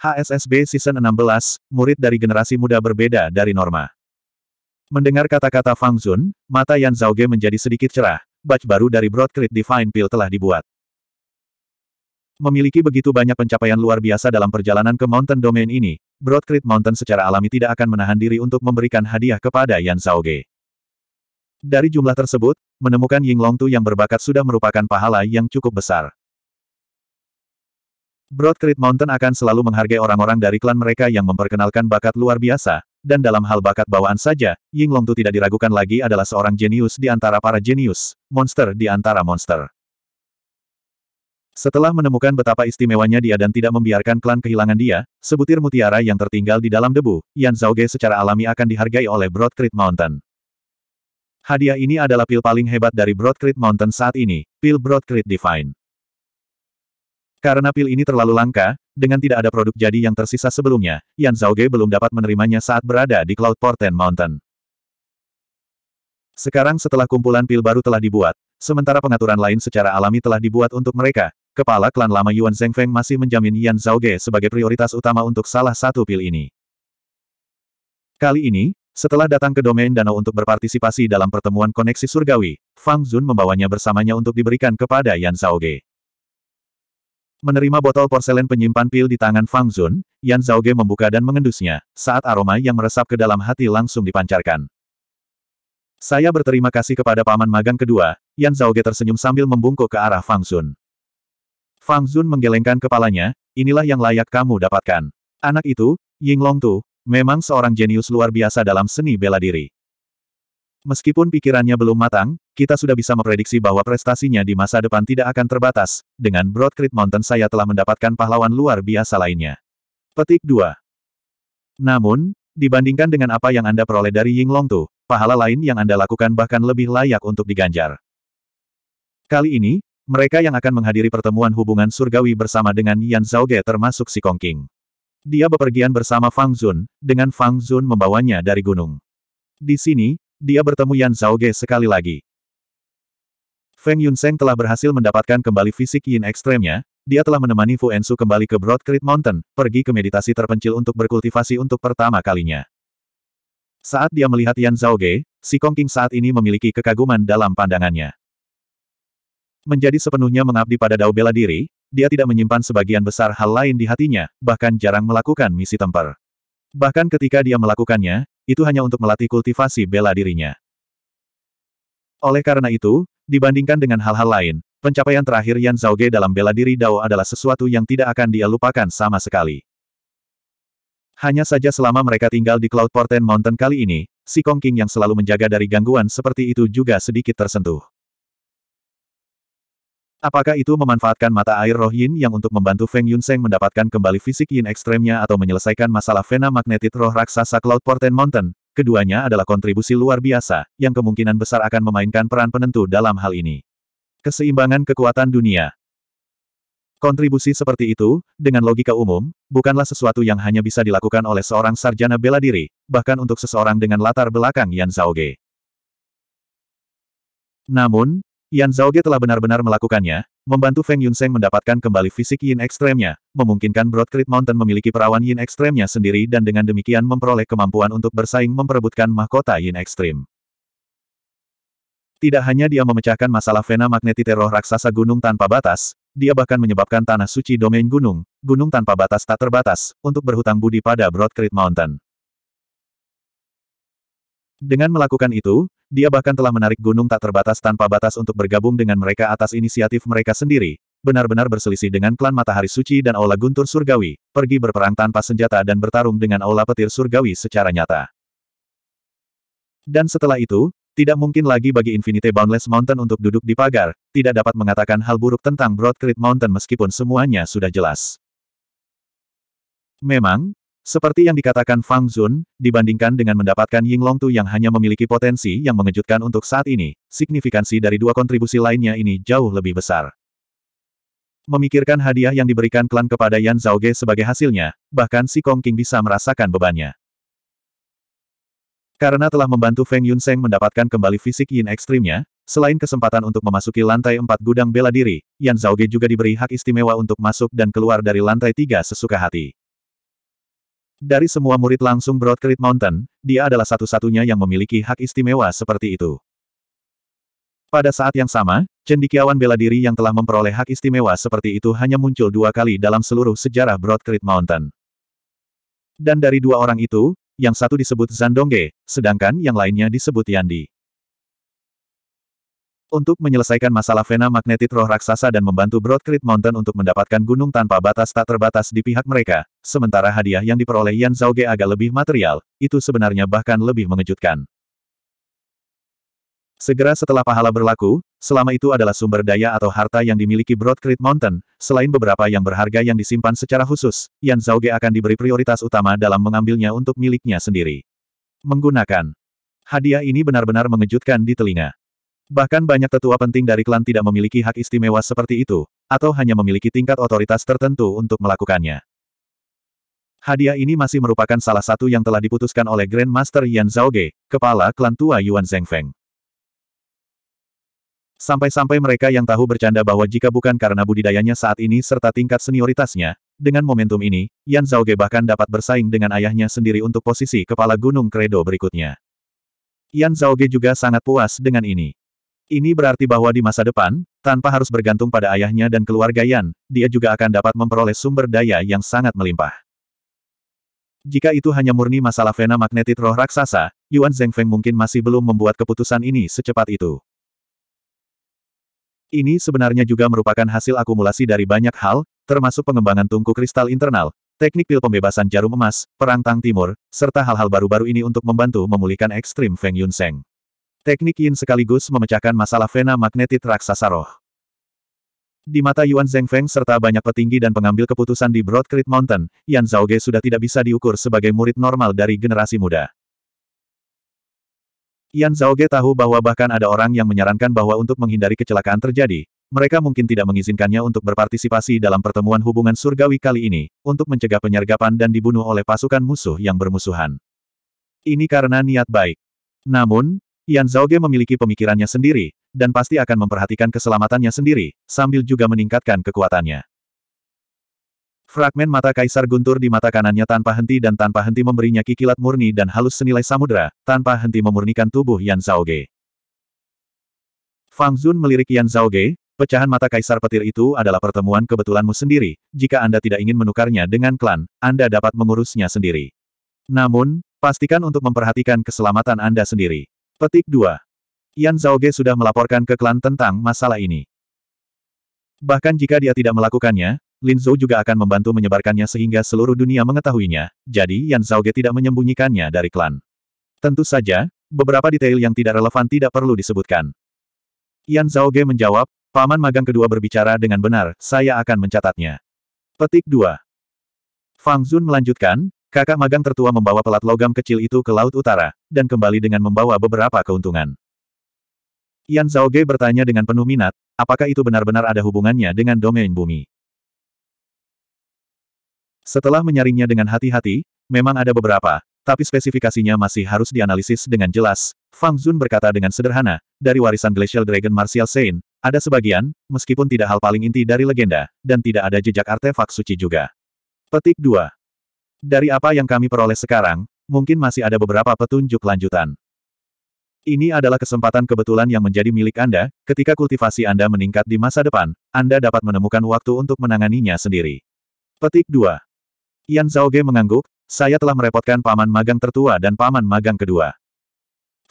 HSSB Season 16, murid dari generasi muda berbeda dari norma. Mendengar kata-kata Fang Zun, mata Yan Zhao Ge menjadi sedikit cerah, batch baru dari Broadcrit Divine Pill telah dibuat. Memiliki begitu banyak pencapaian luar biasa dalam perjalanan ke Mountain Domain ini, Broadcrit Mountain secara alami tidak akan menahan diri untuk memberikan hadiah kepada Yan Zhao Ge. Dari jumlah tersebut, menemukan Ying Long Tu yang berbakat sudah merupakan pahala yang cukup besar. Broad Mountain akan selalu menghargai orang-orang dari klan mereka yang memperkenalkan bakat luar biasa, dan dalam hal bakat bawaan saja, Ying Longtu tidak diragukan lagi adalah seorang jenius di antara para jenius, monster di antara monster. Setelah menemukan betapa istimewanya dia dan tidak membiarkan klan kehilangan dia, sebutir mutiara yang tertinggal di dalam debu, Yan Zhaoge secara alami akan dihargai oleh Broad Mountain. Hadiah ini adalah pil paling hebat dari Broad Mountain saat ini, pil Broad Divine. Karena pil ini terlalu langka, dengan tidak ada produk jadi yang tersisa sebelumnya, Yan Zhaoge belum dapat menerimanya saat berada di Cloud Porten Mountain. Sekarang setelah kumpulan pil baru telah dibuat, sementara pengaturan lain secara alami telah dibuat untuk mereka, kepala klan lama Yuan Zhengfeng masih menjamin Yan Zhaoge sebagai prioritas utama untuk salah satu pil ini. Kali ini, setelah datang ke domain danau untuk berpartisipasi dalam pertemuan koneksi surgawi, Fang Zun membawanya bersamanya untuk diberikan kepada Yan Zhaoge. Menerima botol porselen penyimpan pil di tangan Fang Zun, Yan Zhao Ge membuka dan mengendusnya, saat aroma yang meresap ke dalam hati langsung dipancarkan. Saya berterima kasih kepada paman magang kedua, Yan Zhao Ge tersenyum sambil membungkuk ke arah Fang Zun. Fang Zun menggelengkan kepalanya, inilah yang layak kamu dapatkan. Anak itu, Ying Long Tu, memang seorang jenius luar biasa dalam seni bela diri. Meskipun pikirannya belum matang, kita sudah bisa memprediksi bahwa prestasinya di masa depan tidak akan terbatas, dengan Broad Creek Mountain saya telah mendapatkan pahlawan luar biasa lainnya. Petik 2. Namun, dibandingkan dengan apa yang Anda peroleh dari Long Tu, pahala lain yang Anda lakukan bahkan lebih layak untuk diganjar. Kali ini, mereka yang akan menghadiri pertemuan hubungan surgawi bersama dengan Yan Zhaoge termasuk si Kong King. Dia bepergian bersama Fang Zun, dengan Fang Zun membawanya dari gunung. Di sini, dia bertemu Yan Zhaoge sekali lagi. Feng Yunseng telah berhasil mendapatkan kembali fisik yin ekstremnya, dia telah menemani Fu Ensu kembali ke Broad Creek Mountain, pergi ke meditasi terpencil untuk berkultivasi untuk pertama kalinya. Saat dia melihat Yan Zhaoge, si Kong King saat ini memiliki kekaguman dalam pandangannya. Menjadi sepenuhnya mengabdi pada dao bela diri, dia tidak menyimpan sebagian besar hal lain di hatinya, bahkan jarang melakukan misi temper. Bahkan ketika dia melakukannya, itu hanya untuk melatih kultivasi bela dirinya. Oleh karena itu, dibandingkan dengan hal-hal lain, pencapaian terakhir Yan Zhaoge dalam bela diri Dao adalah sesuatu yang tidak akan dia lupakan sama sekali. Hanya saja selama mereka tinggal di Cloud Porten Mountain kali ini, si Kong King yang selalu menjaga dari gangguan seperti itu juga sedikit tersentuh. Apakah itu memanfaatkan mata air roh yin yang untuk membantu Feng Yunseng mendapatkan kembali fisik yin ekstremnya atau menyelesaikan masalah vena magnetit roh raksasa Cloud Porten Mountain? Keduanya adalah kontribusi luar biasa, yang kemungkinan besar akan memainkan peran penentu dalam hal ini. Keseimbangan kekuatan dunia Kontribusi seperti itu, dengan logika umum, bukanlah sesuatu yang hanya bisa dilakukan oleh seorang sarjana bela diri, bahkan untuk seseorang dengan latar belakang Yan Zhaoge. Namun, Yan Zhaoge telah benar-benar melakukannya, membantu Feng Yunseng mendapatkan kembali fisik yin ekstremnya, memungkinkan Broadcreet Mountain memiliki perawan yin ekstremnya sendiri dan dengan demikian memperoleh kemampuan untuk bersaing memperebutkan mahkota yin Ekstrem. Tidak hanya dia memecahkan masalah vena magneti teror raksasa gunung tanpa batas, dia bahkan menyebabkan tanah suci domain gunung, gunung tanpa batas tak terbatas, untuk berhutang budi pada Broad Mountain. Dengan melakukan itu, dia bahkan telah menarik gunung tak terbatas tanpa batas untuk bergabung dengan mereka atas inisiatif mereka sendiri, benar-benar berselisih dengan klan Matahari Suci dan Aula Guntur Surgawi, pergi berperang tanpa senjata dan bertarung dengan Aula Petir Surgawi secara nyata. Dan setelah itu, tidak mungkin lagi bagi Infinite Boundless Mountain untuk duduk di pagar, tidak dapat mengatakan hal buruk tentang Broad Mountain meskipun semuanya sudah jelas. Memang, seperti yang dikatakan Fang Zun, dibandingkan dengan mendapatkan Ying Long Tu yang hanya memiliki potensi yang mengejutkan untuk saat ini, signifikansi dari dua kontribusi lainnya ini jauh lebih besar. Memikirkan hadiah yang diberikan klan kepada Yan Zhao Ge sebagai hasilnya, bahkan si Kong King bisa merasakan bebannya. Karena telah membantu Feng Yun Yunseng mendapatkan kembali fisik Yin ekstrimnya, selain kesempatan untuk memasuki lantai empat gudang bela diri, Yan Zhao Ge juga diberi hak istimewa untuk masuk dan keluar dari lantai tiga sesuka hati. Dari semua murid langsung Broad Mountain, dia adalah satu-satunya yang memiliki hak istimewa seperti itu. Pada saat yang sama, cendikiawan bela diri yang telah memperoleh hak istimewa seperti itu hanya muncul dua kali dalam seluruh sejarah Broad Mountain. Dan dari dua orang itu, yang satu disebut Zandongge, sedangkan yang lainnya disebut Yandi untuk menyelesaikan masalah vena magnetit roh raksasa dan membantu Broadcrit Mountain untuk mendapatkan gunung tanpa batas tak terbatas di pihak mereka, sementara hadiah yang diperoleh Yan Zhaoge agak lebih material, itu sebenarnya bahkan lebih mengejutkan. Segera setelah pahala berlaku, selama itu adalah sumber daya atau harta yang dimiliki Broadcrit Mountain, selain beberapa yang berharga yang disimpan secara khusus, Yan Zhaoge akan diberi prioritas utama dalam mengambilnya untuk miliknya sendiri. Menggunakan Hadiah ini benar-benar mengejutkan di telinga. Bahkan banyak tetua penting dari klan tidak memiliki hak istimewa seperti itu, atau hanya memiliki tingkat otoritas tertentu untuk melakukannya. Hadiah ini masih merupakan salah satu yang telah diputuskan oleh Grand Master Yan Zhaoge, kepala klan tua Yuan Zhengfeng. Sampai-sampai mereka yang tahu bercanda bahwa jika bukan karena budidayanya saat ini serta tingkat senioritasnya, dengan momentum ini, Yan Zhaoge bahkan dapat bersaing dengan ayahnya sendiri untuk posisi kepala gunung kredo berikutnya. Yan Zhaoge juga sangat puas dengan ini. Ini berarti bahwa di masa depan, tanpa harus bergantung pada ayahnya dan keluarga Yan, dia juga akan dapat memperoleh sumber daya yang sangat melimpah. Jika itu hanya murni masalah vena magnetit roh raksasa, Yuan Zhengfeng mungkin masih belum membuat keputusan ini secepat itu. Ini sebenarnya juga merupakan hasil akumulasi dari banyak hal, termasuk pengembangan tungku kristal internal, teknik pil pembebasan jarum emas, perang Tang Timur, serta hal-hal baru-baru ini untuk membantu memulihkan ekstrim Feng Yunseng. Teknik Yin sekaligus memecahkan masalah vena magnetit raksasa roh. Di mata Yuan Zhengfeng serta banyak petinggi dan pengambil keputusan di Broad Creek Mountain, Yan Zhaoge sudah tidak bisa diukur sebagai murid normal dari generasi muda. Yan Zhaoge tahu bahwa bahkan ada orang yang menyarankan bahwa untuk menghindari kecelakaan terjadi, mereka mungkin tidak mengizinkannya untuk berpartisipasi dalam pertemuan hubungan surgawi kali ini, untuk mencegah penyergapan dan dibunuh oleh pasukan musuh yang bermusuhan. Ini karena niat baik. Namun, Yan Zhao Ge memiliki pemikirannya sendiri, dan pasti akan memperhatikan keselamatannya sendiri, sambil juga meningkatkan kekuatannya. Fragmen mata kaisar guntur di mata kanannya tanpa henti dan tanpa henti memberinya kikilat murni dan halus senilai samudera, tanpa henti memurnikan tubuh Yan Zhao Ge. Fang Zun melirik Yan Zhao Ge, pecahan mata kaisar petir itu adalah pertemuan kebetulanmu sendiri, jika Anda tidak ingin menukarnya dengan klan, Anda dapat mengurusnya sendiri. Namun, pastikan untuk memperhatikan keselamatan Anda sendiri. Petik 2. Yan Zhaoge sudah melaporkan ke klan tentang masalah ini. Bahkan jika dia tidak melakukannya, Lin Zhou juga akan membantu menyebarkannya sehingga seluruh dunia mengetahuinya, jadi Yan Zhaoge tidak menyembunyikannya dari klan. Tentu saja, beberapa detail yang tidak relevan tidak perlu disebutkan. Yan Zhaoge menjawab, Paman magang kedua berbicara dengan benar, saya akan mencatatnya. Petik 2. Fang Zun melanjutkan, Kakak magang tertua membawa pelat logam kecil itu ke Laut Utara, dan kembali dengan membawa beberapa keuntungan. Yan Zhao Ge bertanya dengan penuh minat, apakah itu benar-benar ada hubungannya dengan domain bumi. Setelah menyaringnya dengan hati-hati, memang ada beberapa, tapi spesifikasinya masih harus dianalisis dengan jelas. Fang Zun berkata dengan sederhana, dari warisan Glacial Dragon Martial Saint, ada sebagian, meskipun tidak hal paling inti dari legenda, dan tidak ada jejak artefak suci juga. Petik 2. Dari apa yang kami peroleh sekarang, mungkin masih ada beberapa petunjuk lanjutan. Ini adalah kesempatan kebetulan yang menjadi milik Anda, ketika kultivasi Anda meningkat di masa depan, Anda dapat menemukan waktu untuk menanganinya sendiri. Petik 2. Yan Zhaoge mengangguk, saya telah merepotkan paman magang tertua dan paman magang kedua.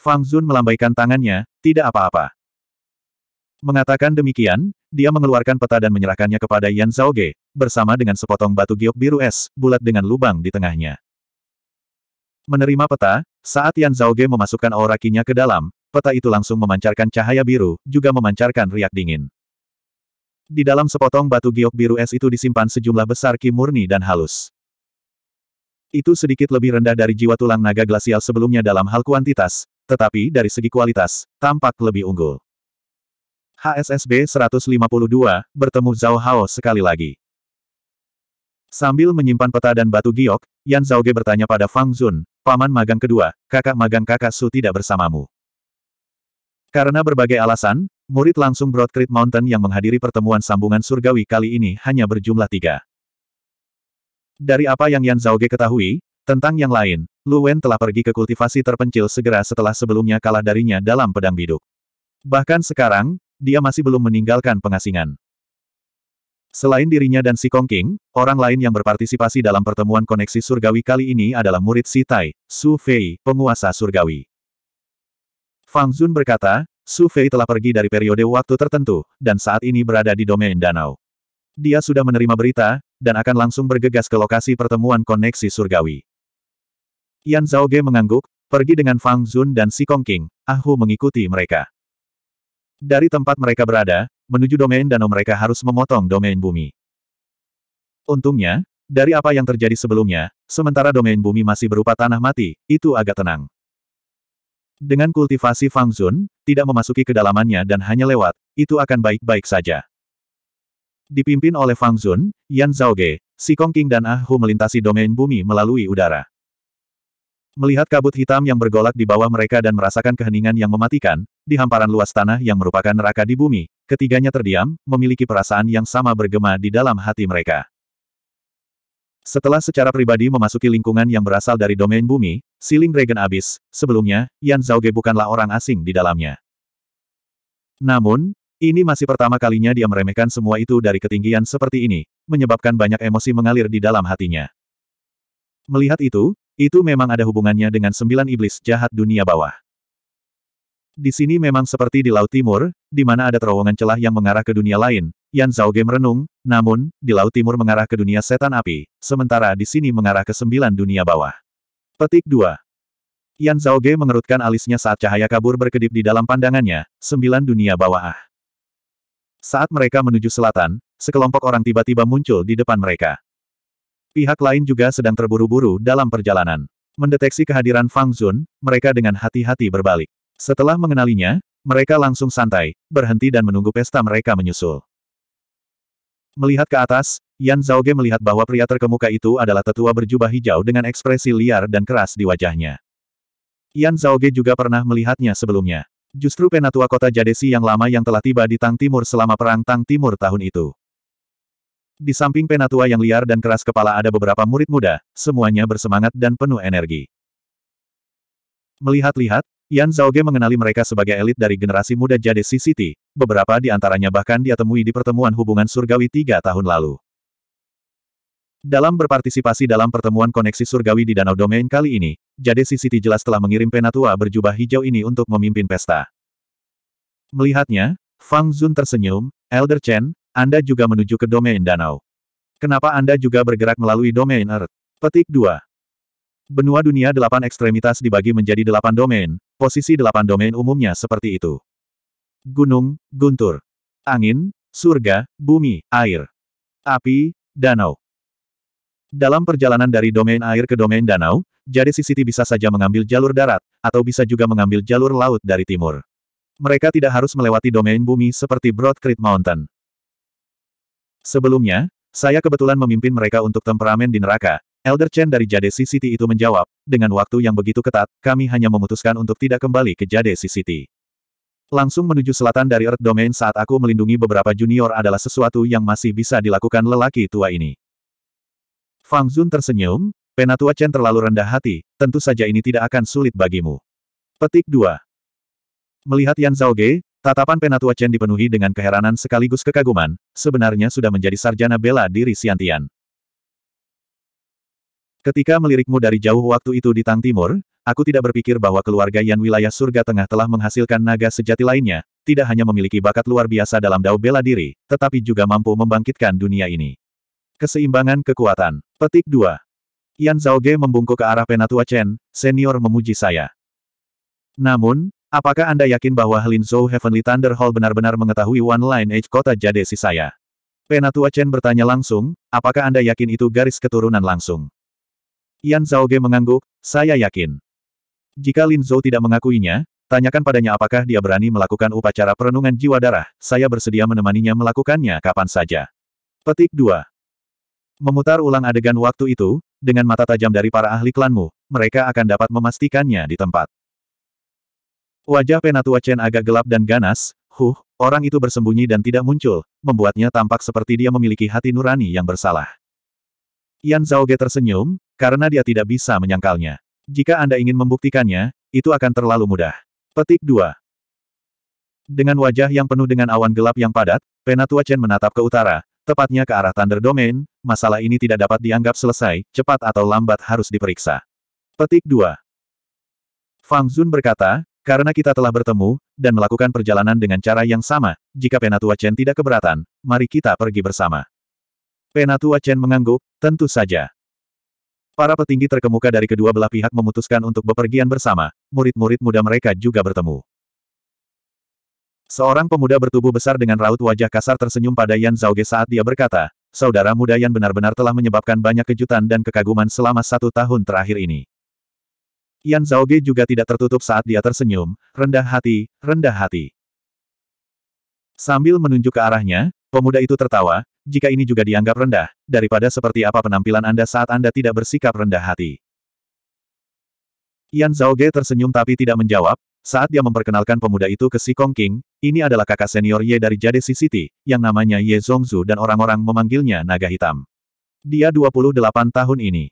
Fang Zun melambaikan tangannya, tidak apa-apa. Mengatakan demikian, dia mengeluarkan peta dan menyerahkannya kepada Yan Zhao Ge, bersama dengan sepotong batu giok biru es, bulat dengan lubang di tengahnya. Menerima peta, saat Yan Zhao Ge memasukkan aura kinya ke dalam, peta itu langsung memancarkan cahaya biru, juga memancarkan riak dingin. Di dalam sepotong batu giok biru es itu disimpan sejumlah besar ki murni dan halus. Itu sedikit lebih rendah dari jiwa tulang naga glasial sebelumnya dalam hal kuantitas, tetapi dari segi kualitas, tampak lebih unggul. HSSB 152, bertemu Zhao Hao sekali lagi. Sambil menyimpan peta dan batu giok, Yan Zhaoge bertanya pada Fang Zun, paman magang kedua, kakak magang kakak Su tidak bersamamu. Karena berbagai alasan, murid langsung Broad Creek Mountain yang menghadiri pertemuan sambungan surgawi kali ini hanya berjumlah tiga. Dari apa yang Yan Zhaoge ketahui, tentang yang lain, Lu Wen telah pergi ke kultivasi terpencil segera setelah sebelumnya kalah darinya dalam pedang biduk. Bahkan sekarang, dia masih belum meninggalkan pengasingan. Selain dirinya dan si Kong King, orang lain yang berpartisipasi dalam pertemuan koneksi surgawi kali ini adalah murid Si Tai, Su Fei, penguasa surgawi. Fang Zun berkata, Su Fei telah pergi dari periode waktu tertentu, dan saat ini berada di domain danau. Dia sudah menerima berita, dan akan langsung bergegas ke lokasi pertemuan koneksi surgawi. Yan Zhaoge mengangguk, pergi dengan Fang Zun dan si Kong King, Ahu mengikuti mereka. Dari tempat mereka berada, menuju domain danau mereka harus memotong domain bumi. Untungnya, dari apa yang terjadi sebelumnya, sementara domain bumi masih berupa tanah mati, itu agak tenang. Dengan kultivasi Fang Zun, tidak memasuki kedalamannya dan hanya lewat, itu akan baik-baik saja. Dipimpin oleh Fang Zun, Yan Zhao Ge, Si Kong King dan Ah Hu melintasi domain bumi melalui udara. Melihat kabut hitam yang bergolak di bawah mereka dan merasakan keheningan yang mematikan, di hamparan luas tanah yang merupakan neraka di bumi, ketiganya terdiam, memiliki perasaan yang sama bergema di dalam hati mereka. Setelah secara pribadi memasuki lingkungan yang berasal dari domain bumi, Siling Dragon Abis, sebelumnya, Yan Zhaoge bukanlah orang asing di dalamnya. Namun, ini masih pertama kalinya dia meremehkan semua itu dari ketinggian seperti ini, menyebabkan banyak emosi mengalir di dalam hatinya. Melihat itu, itu memang ada hubungannya dengan sembilan iblis jahat dunia bawah. Di sini memang seperti di Laut Timur, di mana ada terowongan celah yang mengarah ke dunia lain. Yan Zhao Zhaoge merenung, namun, di Laut Timur mengarah ke dunia setan api, sementara di sini mengarah ke sembilan dunia bawah. Petik 2. Yan Zhao Zhaoge mengerutkan alisnya saat cahaya kabur berkedip di dalam pandangannya, sembilan dunia bawah ah. Saat mereka menuju selatan, sekelompok orang tiba-tiba muncul di depan mereka. Pihak lain juga sedang terburu-buru dalam perjalanan. Mendeteksi kehadiran Fang Zun, mereka dengan hati-hati berbalik. Setelah mengenalinya, mereka langsung santai, berhenti dan menunggu pesta mereka menyusul. Melihat ke atas, Yan Zhaoge melihat bahwa pria terkemuka itu adalah tetua berjubah hijau dengan ekspresi liar dan keras di wajahnya. Yan Zhaoge juga pernah melihatnya sebelumnya. Justru penatua kota Jadesi yang lama yang telah tiba di Tang Timur selama Perang Tang Timur tahun itu. Di samping penatua yang liar dan keras kepala ada beberapa murid muda, semuanya bersemangat dan penuh energi. Melihat-lihat, Yan Zhaoge mengenali mereka sebagai elit dari generasi muda Jade City, beberapa di antaranya bahkan dia temui di pertemuan hubungan surgawi tiga tahun lalu. Dalam berpartisipasi dalam pertemuan koneksi surgawi di Danau Domain kali ini, Jade City jelas telah mengirim penatua berjubah hijau ini untuk memimpin pesta. Melihatnya, Fang Zun tersenyum, Elder Chen, Anda juga menuju ke domain danau. Kenapa Anda juga bergerak melalui domain Earth? Petik 2. Benua dunia delapan ekstremitas dibagi menjadi delapan domain, posisi delapan domain umumnya seperti itu. Gunung, guntur. Angin, surga, bumi, air. Api, danau. Dalam perjalanan dari domain air ke domain danau, jadi CCTV bisa saja mengambil jalur darat, atau bisa juga mengambil jalur laut dari timur. Mereka tidak harus melewati domain bumi seperti Broad Creek Mountain. Sebelumnya, saya kebetulan memimpin mereka untuk temperamen di neraka, Elder Chen dari Jade City itu menjawab, dengan waktu yang begitu ketat, kami hanya memutuskan untuk tidak kembali ke Jade City. Langsung menuju selatan dari Earth Domain saat aku melindungi beberapa junior adalah sesuatu yang masih bisa dilakukan lelaki tua ini. Fang Zun tersenyum, Penatua Chen terlalu rendah hati, tentu saja ini tidak akan sulit bagimu. Petik 2. Melihat Yan Zhao Zhaoge, tatapan Penatua Chen dipenuhi dengan keheranan sekaligus kekaguman, sebenarnya sudah menjadi sarjana bela diri Siantian. Ketika melirikmu dari jauh waktu itu di Tang Timur, aku tidak berpikir bahwa keluarga Yan wilayah surga tengah telah menghasilkan naga sejati lainnya, tidak hanya memiliki bakat luar biasa dalam dao bela diri, tetapi juga mampu membangkitkan dunia ini. Keseimbangan kekuatan. Petik 2. Yan Zhaoge membungkuk ke arah Penatua Chen, senior memuji saya. Namun, apakah Anda yakin bahwa Helin Zhou Heavenly Thunder Hall benar-benar mengetahui One Line Age kota Jade si saya? Penatua Chen bertanya langsung, apakah Anda yakin itu garis keturunan langsung? Yan Zhaoge mengangguk, saya yakin. Jika Lin Zhou tidak mengakuinya, tanyakan padanya apakah dia berani melakukan upacara perenungan jiwa darah, saya bersedia menemaninya melakukannya kapan saja. Petik 2. Memutar ulang adegan waktu itu, dengan mata tajam dari para ahli klanmu, mereka akan dapat memastikannya di tempat. Wajah Penatua Chen agak gelap dan ganas, huh, orang itu bersembunyi dan tidak muncul, membuatnya tampak seperti dia memiliki hati nurani yang bersalah. Yan Zhaoge tersenyum, karena dia tidak bisa menyangkalnya. Jika Anda ingin membuktikannya, itu akan terlalu mudah. Petik 2. Dengan wajah yang penuh dengan awan gelap yang padat, Penatua Chen menatap ke utara, tepatnya ke arah Thunder Domain, masalah ini tidak dapat dianggap selesai, cepat atau lambat harus diperiksa. Petik 2. Fang Zun berkata, karena kita telah bertemu, dan melakukan perjalanan dengan cara yang sama, jika Penatua Chen tidak keberatan, mari kita pergi bersama. Penatua Chen mengangguk, tentu saja. Para petinggi terkemuka dari kedua belah pihak memutuskan untuk bepergian bersama, murid-murid muda mereka juga bertemu. Seorang pemuda bertubuh besar dengan raut wajah kasar tersenyum pada Yan Zauge saat dia berkata, Saudara muda Yan benar-benar telah menyebabkan banyak kejutan dan kekaguman selama satu tahun terakhir ini. Yan Zauge juga tidak tertutup saat dia tersenyum, rendah hati, rendah hati. Sambil menunjuk ke arahnya, pemuda itu tertawa, jika ini juga dianggap rendah, daripada seperti apa penampilan Anda saat Anda tidak bersikap rendah hati. Yan Ge tersenyum tapi tidak menjawab, saat dia memperkenalkan pemuda itu ke si Kong King, ini adalah kakak senior Ye dari Jade City, yang namanya Ye Zhongzu dan orang-orang memanggilnya naga hitam. Dia 28 tahun ini.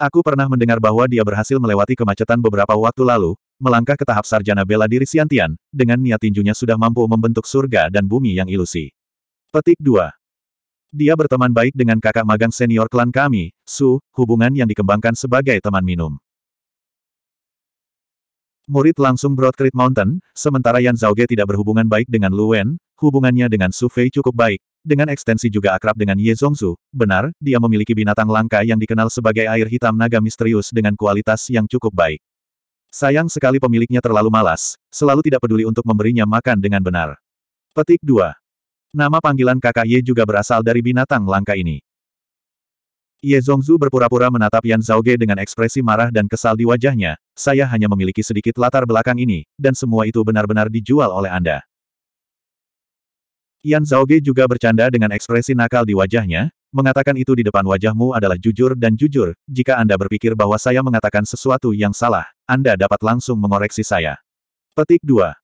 Aku pernah mendengar bahwa dia berhasil melewati kemacetan beberapa waktu lalu, melangkah ke tahap sarjana bela diri Siantian, dengan niat tinjunya sudah mampu membentuk surga dan bumi yang ilusi. Petik 2. Dia berteman baik dengan kakak magang senior klan kami, Su, hubungan yang dikembangkan sebagai teman minum. Murid langsung Broad Mountain, sementara Yan Zhaoge tidak berhubungan baik dengan Lu hubungannya dengan Su Fei cukup baik, dengan ekstensi juga akrab dengan Ye Zongzu. Benar, dia memiliki binatang langka yang dikenal sebagai air hitam naga misterius dengan kualitas yang cukup baik. Sayang sekali pemiliknya terlalu malas, selalu tidak peduli untuk memberinya makan dengan benar. Petik 2. Nama panggilan kakak Ye juga berasal dari binatang langka ini. Ye Zongzu berpura-pura menatap Yan Zhaoge dengan ekspresi marah dan kesal di wajahnya, saya hanya memiliki sedikit latar belakang ini, dan semua itu benar-benar dijual oleh Anda. Yan Zhaoge juga bercanda dengan ekspresi nakal di wajahnya, mengatakan itu di depan wajahmu adalah jujur dan jujur, jika Anda berpikir bahwa saya mengatakan sesuatu yang salah, Anda dapat langsung mengoreksi saya. Petik 2.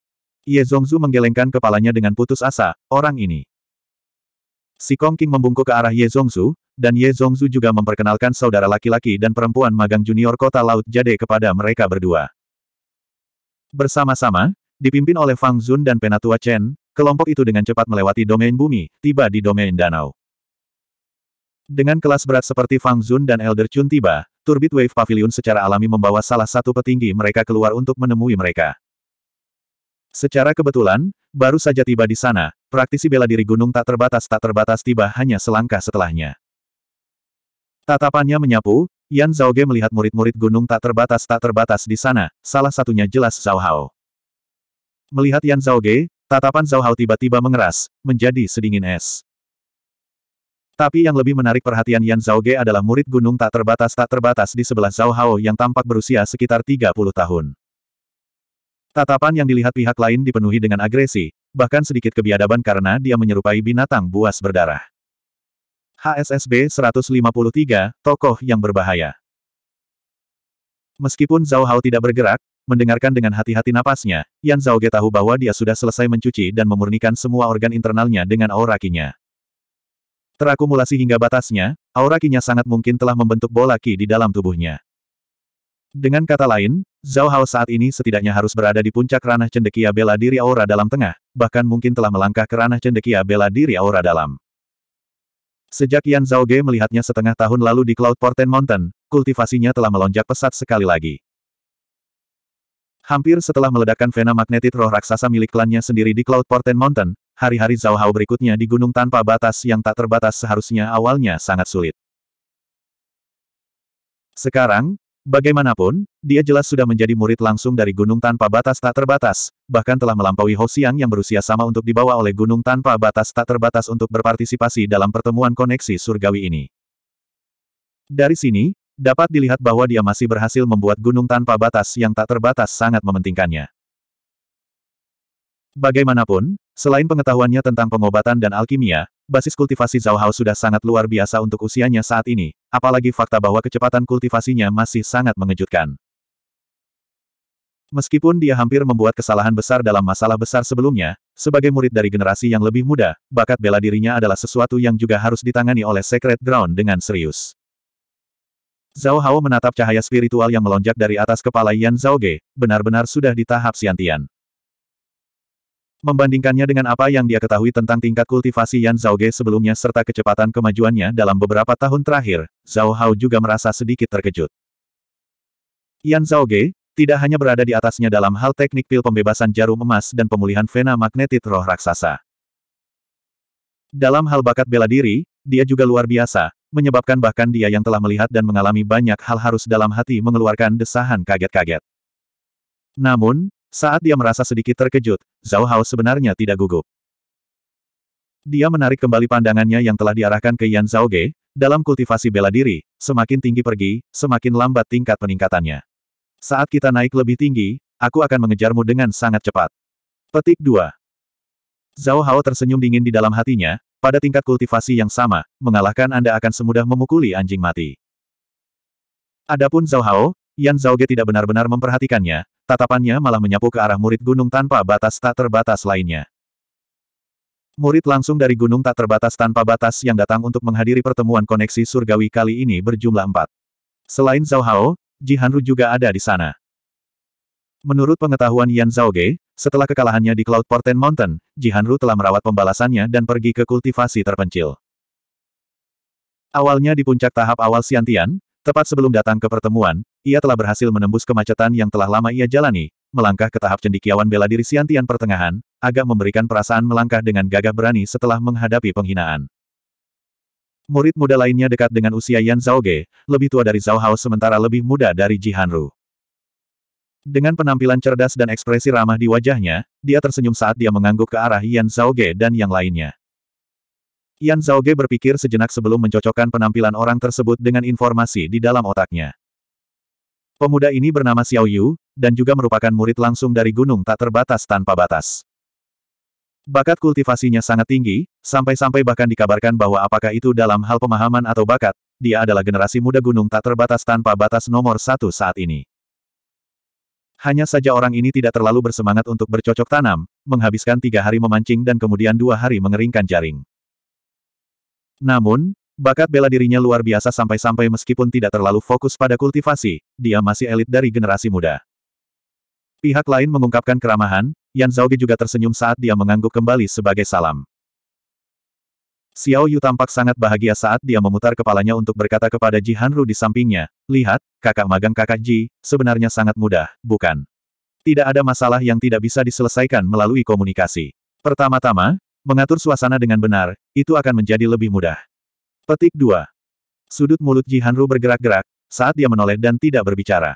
Ye Zongzu menggelengkan kepalanya dengan putus asa, orang ini. Si Kong King membungkuk ke arah Ye Zongzu, dan Ye Zongzu juga memperkenalkan saudara laki-laki dan perempuan magang junior kota Laut Jade kepada mereka berdua. Bersama-sama, dipimpin oleh Fang Zun dan Penatua Chen, kelompok itu dengan cepat melewati domain bumi, tiba di domain danau. Dengan kelas berat seperti Fang Zun dan Elder Chun tiba, Turbit Wave Pavilion secara alami membawa salah satu petinggi mereka keluar untuk menemui mereka. Secara kebetulan, baru saja tiba di sana, praktisi bela diri gunung tak terbatas tak terbatas tiba hanya selangkah setelahnya. Tatapannya menyapu, Yan Ge melihat murid-murid gunung tak terbatas tak terbatas di sana, salah satunya jelas Zhao Hao. Melihat Yan Ge, tatapan Zhao Hao tiba-tiba mengeras, menjadi sedingin es. Tapi yang lebih menarik perhatian Yan Ge adalah murid gunung tak terbatas tak terbatas di sebelah Zhao Hao yang tampak berusia sekitar 30 tahun. Tatapan yang dilihat pihak lain dipenuhi dengan agresi, bahkan sedikit kebiadaban karena dia menyerupai binatang buas berdarah. HSSB 153, tokoh yang berbahaya. Meskipun Zhao Hao tidak bergerak, mendengarkan dengan hati-hati napasnya, Yan Ge tahu bahwa dia sudah selesai mencuci dan memurnikan semua organ internalnya dengan aura kinya. Terakumulasi hingga batasnya, aura kinya sangat mungkin telah membentuk bola ki di dalam tubuhnya. Dengan kata lain, Zhao Hao saat ini setidaknya harus berada di puncak ranah cendekia bela diri aura dalam tengah, bahkan mungkin telah melangkah ke ranah cendekia bela diri aura dalam. Sejak Yan Zhao Ge melihatnya setengah tahun lalu di Cloud Porten Mountain, kultivasinya telah melonjak pesat sekali lagi. Hampir setelah meledakkan vena magnetit roh raksasa milik klannya sendiri di Cloud Porten Mountain, hari-hari Zhao Hao berikutnya di gunung tanpa batas yang tak terbatas seharusnya awalnya sangat sulit. Sekarang, Bagaimanapun, dia jelas sudah menjadi murid langsung dari gunung tanpa batas tak terbatas, bahkan telah melampaui Hosiang yang berusia sama untuk dibawa oleh gunung tanpa batas tak terbatas untuk berpartisipasi dalam pertemuan koneksi surgawi ini. Dari sini, dapat dilihat bahwa dia masih berhasil membuat gunung tanpa batas yang tak terbatas sangat mementingkannya. Bagaimanapun, selain pengetahuannya tentang pengobatan dan alkimia, Basis kultivasi Zhao Hao sudah sangat luar biasa untuk usianya saat ini, apalagi fakta bahwa kecepatan kultivasinya masih sangat mengejutkan. Meskipun dia hampir membuat kesalahan besar dalam masalah besar sebelumnya, sebagai murid dari generasi yang lebih muda, bakat bela dirinya adalah sesuatu yang juga harus ditangani oleh Secret Ground dengan serius. Zhao Hao menatap cahaya spiritual yang melonjak dari atas kepala Yan Zhao Ge, benar-benar sudah di tahap siantian membandingkannya dengan apa yang dia ketahui tentang tingkat kultivasi Yan Zhao Ge sebelumnya serta kecepatan kemajuannya dalam beberapa tahun terakhir, Zhao Hao juga merasa sedikit terkejut. Yan Zhao Ge tidak hanya berada di atasnya dalam hal teknik pil pembebasan jarum emas dan pemulihan vena magnetit roh raksasa. Dalam hal bakat bela diri, dia juga luar biasa, menyebabkan bahkan dia yang telah melihat dan mengalami banyak hal harus dalam hati mengeluarkan desahan kaget-kaget. Namun, saat dia merasa sedikit terkejut, Zhao Hao sebenarnya tidak gugup. Dia menarik kembali pandangannya yang telah diarahkan ke Yan Zhao Ge. dalam kultivasi bela diri, semakin tinggi pergi, semakin lambat tingkat peningkatannya. Saat kita naik lebih tinggi, aku akan mengejarmu dengan sangat cepat. Petik 2. Zhao Hao tersenyum dingin di dalam hatinya, pada tingkat kultivasi yang sama, mengalahkan Anda akan semudah memukuli anjing mati. Adapun Zhao Hao, Yan Zhaoge tidak benar-benar memperhatikannya, tatapannya malah menyapu ke arah murid gunung tanpa batas tak terbatas lainnya. Murid langsung dari gunung tak terbatas tanpa batas yang datang untuk menghadiri pertemuan koneksi surgawi kali ini berjumlah empat. Selain Zhao Hao, Ji Hanru juga ada di sana. Menurut pengetahuan Yan Zhaoge, setelah kekalahannya di Cloud Porten Mountain, Ji Hanru telah merawat pembalasannya dan pergi ke kultivasi terpencil. Awalnya di puncak tahap awal siantian. Tepat sebelum datang ke pertemuan, ia telah berhasil menembus kemacetan yang telah lama ia jalani, melangkah ke tahap cendikiawan bela diri siantian pertengahan, agak memberikan perasaan melangkah dengan gagah berani setelah menghadapi penghinaan. Murid muda lainnya dekat dengan usia Yan Ge, lebih tua dari Zhao Hao sementara lebih muda dari Ji Hanru. Dengan penampilan cerdas dan ekspresi ramah di wajahnya, dia tersenyum saat dia mengangguk ke arah Yan Ge dan yang lainnya. Yan Zhaoge berpikir sejenak sebelum mencocokkan penampilan orang tersebut dengan informasi di dalam otaknya. Pemuda ini bernama Xiao Yu, dan juga merupakan murid langsung dari gunung tak terbatas tanpa batas. Bakat kultivasinya sangat tinggi, sampai-sampai bahkan dikabarkan bahwa apakah itu dalam hal pemahaman atau bakat, dia adalah generasi muda gunung tak terbatas tanpa batas nomor satu saat ini. Hanya saja orang ini tidak terlalu bersemangat untuk bercocok tanam, menghabiskan tiga hari memancing dan kemudian dua hari mengeringkan jaring. Namun, bakat bela dirinya luar biasa sampai-sampai meskipun tidak terlalu fokus pada kultivasi, dia masih elit dari generasi muda. Pihak lain mengungkapkan keramahan, Yan Zhaoge juga tersenyum saat dia mengangguk kembali sebagai salam. Xiao Yu tampak sangat bahagia saat dia memutar kepalanya untuk berkata kepada Ji Hanru di sampingnya, lihat, kakak magang kakak Ji, sebenarnya sangat mudah, bukan? Tidak ada masalah yang tidak bisa diselesaikan melalui komunikasi. Pertama-tama, Mengatur suasana dengan benar, itu akan menjadi lebih mudah. Petik 2. Sudut mulut Ji Hanru bergerak-gerak, saat dia menoleh dan tidak berbicara.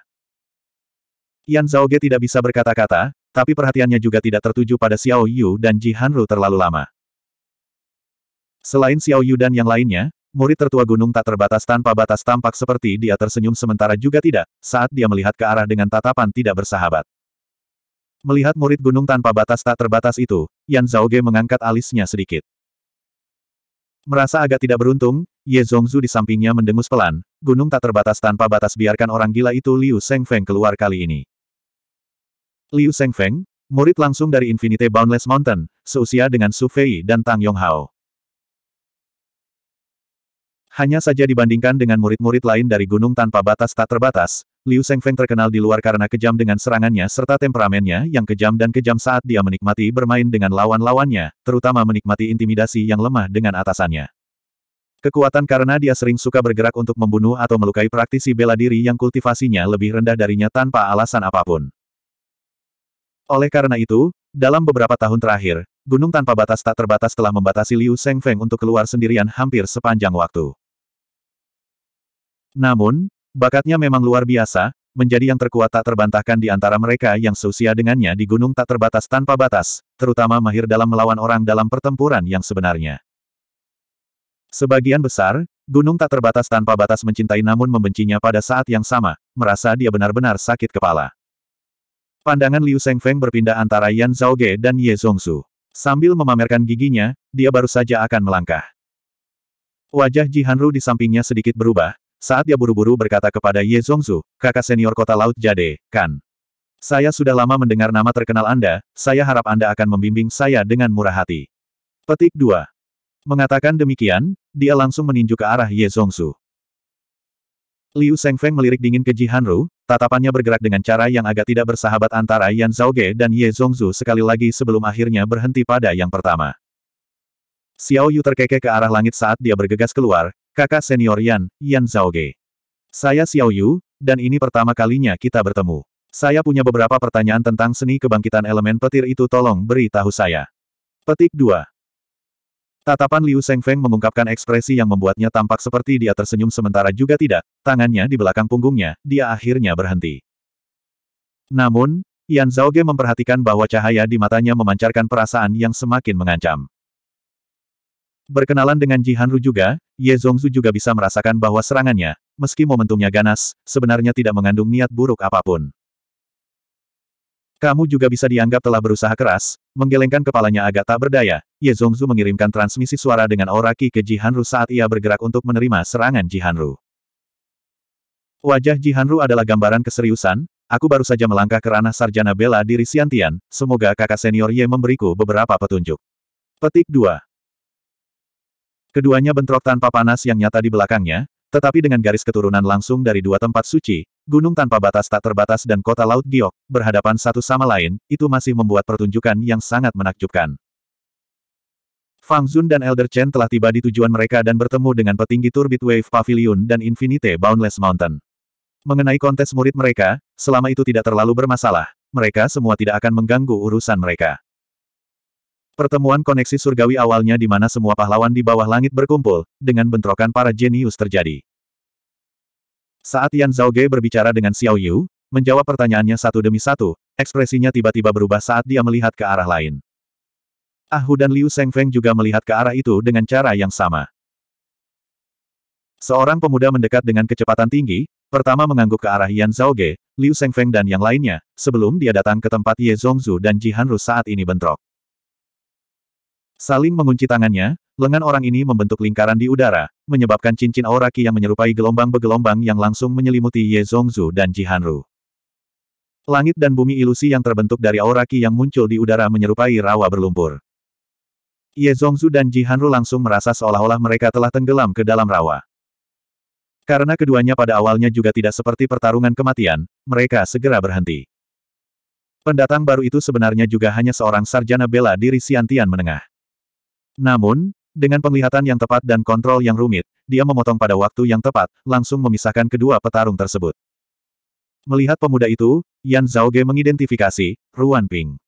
Yan Zhao Ge tidak bisa berkata-kata, tapi perhatiannya juga tidak tertuju pada Xiao Yu dan Ji Hanru terlalu lama. Selain Xiao Yu dan yang lainnya, murid tertua gunung tak terbatas tanpa batas tampak seperti dia tersenyum sementara juga tidak, saat dia melihat ke arah dengan tatapan tidak bersahabat. Melihat murid gunung tanpa batas tak terbatas itu, Yan Zhaoge mengangkat alisnya sedikit. Merasa agak tidak beruntung, Ye Zongzu di sampingnya mendengus pelan, gunung tak terbatas tanpa batas biarkan orang gila itu Liu Shengfeng keluar kali ini. Liu Shengfeng, murid langsung dari Infinite Boundless Mountain, seusia dengan Su Fei dan Tang Yonghao. Hanya saja dibandingkan dengan murid-murid lain dari gunung tanpa batas tak terbatas, Liu Shengfeng terkenal di luar karena kejam dengan serangannya serta temperamennya yang kejam dan kejam saat dia menikmati bermain dengan lawan-lawannya, terutama menikmati intimidasi yang lemah dengan atasannya. Kekuatan karena dia sering suka bergerak untuk membunuh atau melukai praktisi bela diri yang kultivasinya lebih rendah darinya tanpa alasan apapun. Oleh karena itu, dalam beberapa tahun terakhir, Gunung Tanpa Batas tak terbatas telah membatasi Liu Shengfeng untuk keluar sendirian hampir sepanjang waktu. Namun, Bakatnya memang luar biasa, menjadi yang terkuat tak terbantahkan di antara mereka yang seusia dengannya di gunung tak terbatas tanpa batas, terutama mahir dalam melawan orang dalam pertempuran yang sebenarnya. Sebagian besar, gunung tak terbatas tanpa batas mencintai namun membencinya pada saat yang sama, merasa dia benar-benar sakit kepala. Pandangan Liu Shengfeng berpindah antara Yan ge dan Ye Zhongsu. Sambil memamerkan giginya, dia baru saja akan melangkah. Wajah Ji Hanru di sampingnya sedikit berubah, saat dia buru-buru berkata kepada Ye Zongzu, kakak senior kota laut Jade, kan. Saya sudah lama mendengar nama terkenal Anda, saya harap Anda akan membimbing saya dengan murah hati. Petik 2. Mengatakan demikian, dia langsung meninju ke arah Ye Zongzu. Liu Shengfeng melirik dingin ke Ji Hanru, tatapannya bergerak dengan cara yang agak tidak bersahabat antara Yan Zhaoge dan Ye Zongzu sekali lagi sebelum akhirnya berhenti pada yang pertama. Xiao Yu terkekeh ke arah langit saat dia bergegas keluar, kakak senior Yan, Yan Ge. Saya Xiao Yu, dan ini pertama kalinya kita bertemu. Saya punya beberapa pertanyaan tentang seni kebangkitan elemen petir itu tolong beri tahu saya. Petik 2. Tatapan Liu Feng mengungkapkan ekspresi yang membuatnya tampak seperti dia tersenyum sementara juga tidak, tangannya di belakang punggungnya, dia akhirnya berhenti. Namun, Yan Zhao Ge memperhatikan bahwa cahaya di matanya memancarkan perasaan yang semakin mengancam. Berkenalan dengan Jihan Ru juga, Ye Zongzu juga bisa merasakan bahwa serangannya, meski momentumnya ganas, sebenarnya tidak mengandung niat buruk apapun. Kamu juga bisa dianggap telah berusaha keras, menggelengkan kepalanya agak tak berdaya, Ye Zongzu mengirimkan transmisi suara dengan aura ke Jihan Ru saat ia bergerak untuk menerima serangan Jihan Ru. Wajah Jihan Ru adalah gambaran keseriusan, aku baru saja melangkah ke ranah sarjana bela diri Siantian, semoga kakak senior Ye memberiku beberapa petunjuk. Petik 2. Keduanya bentrok tanpa panas yang nyata di belakangnya, tetapi dengan garis keturunan langsung dari dua tempat suci, gunung tanpa batas tak terbatas dan kota laut giok, berhadapan satu sama lain, itu masih membuat pertunjukan yang sangat menakjubkan. Fang Zun dan Elder Chen telah tiba di tujuan mereka dan bertemu dengan petinggi Turbit Wave Pavilion dan Infinite Boundless Mountain. Mengenai kontes murid mereka, selama itu tidak terlalu bermasalah, mereka semua tidak akan mengganggu urusan mereka. Pertemuan koneksi surgawi awalnya di mana semua pahlawan di bawah langit berkumpul, dengan bentrokan para jenius terjadi. Saat Yan Ge berbicara dengan Xiao Yu, menjawab pertanyaannya satu demi satu, ekspresinya tiba-tiba berubah saat dia melihat ke arah lain. Ahu dan Liu Shengfeng juga melihat ke arah itu dengan cara yang sama. Seorang pemuda mendekat dengan kecepatan tinggi, pertama mengangguk ke arah Yan Ge, Liu Shengfeng dan yang lainnya, sebelum dia datang ke tempat Ye Zhu dan Ji Ru saat ini bentrok. Salim mengunci tangannya, lengan orang ini membentuk lingkaran di udara, menyebabkan cincin auraki yang menyerupai gelombang bergelombang yang langsung menyelimuti Ye Zongzu dan Ji Hanru. Langit dan bumi ilusi yang terbentuk dari auraki yang muncul di udara menyerupai rawa berlumpur. Ye Zongzu dan Ji Hanru langsung merasa seolah-olah mereka telah tenggelam ke dalam rawa. Karena keduanya pada awalnya juga tidak seperti pertarungan kematian, mereka segera berhenti. Pendatang baru itu sebenarnya juga hanya seorang sarjana bela diri Siantian menengah. Namun, dengan penglihatan yang tepat dan kontrol yang rumit, dia memotong pada waktu yang tepat, langsung memisahkan kedua petarung tersebut. Melihat pemuda itu, Yan Zhaoge mengidentifikasi, Ruan Ping.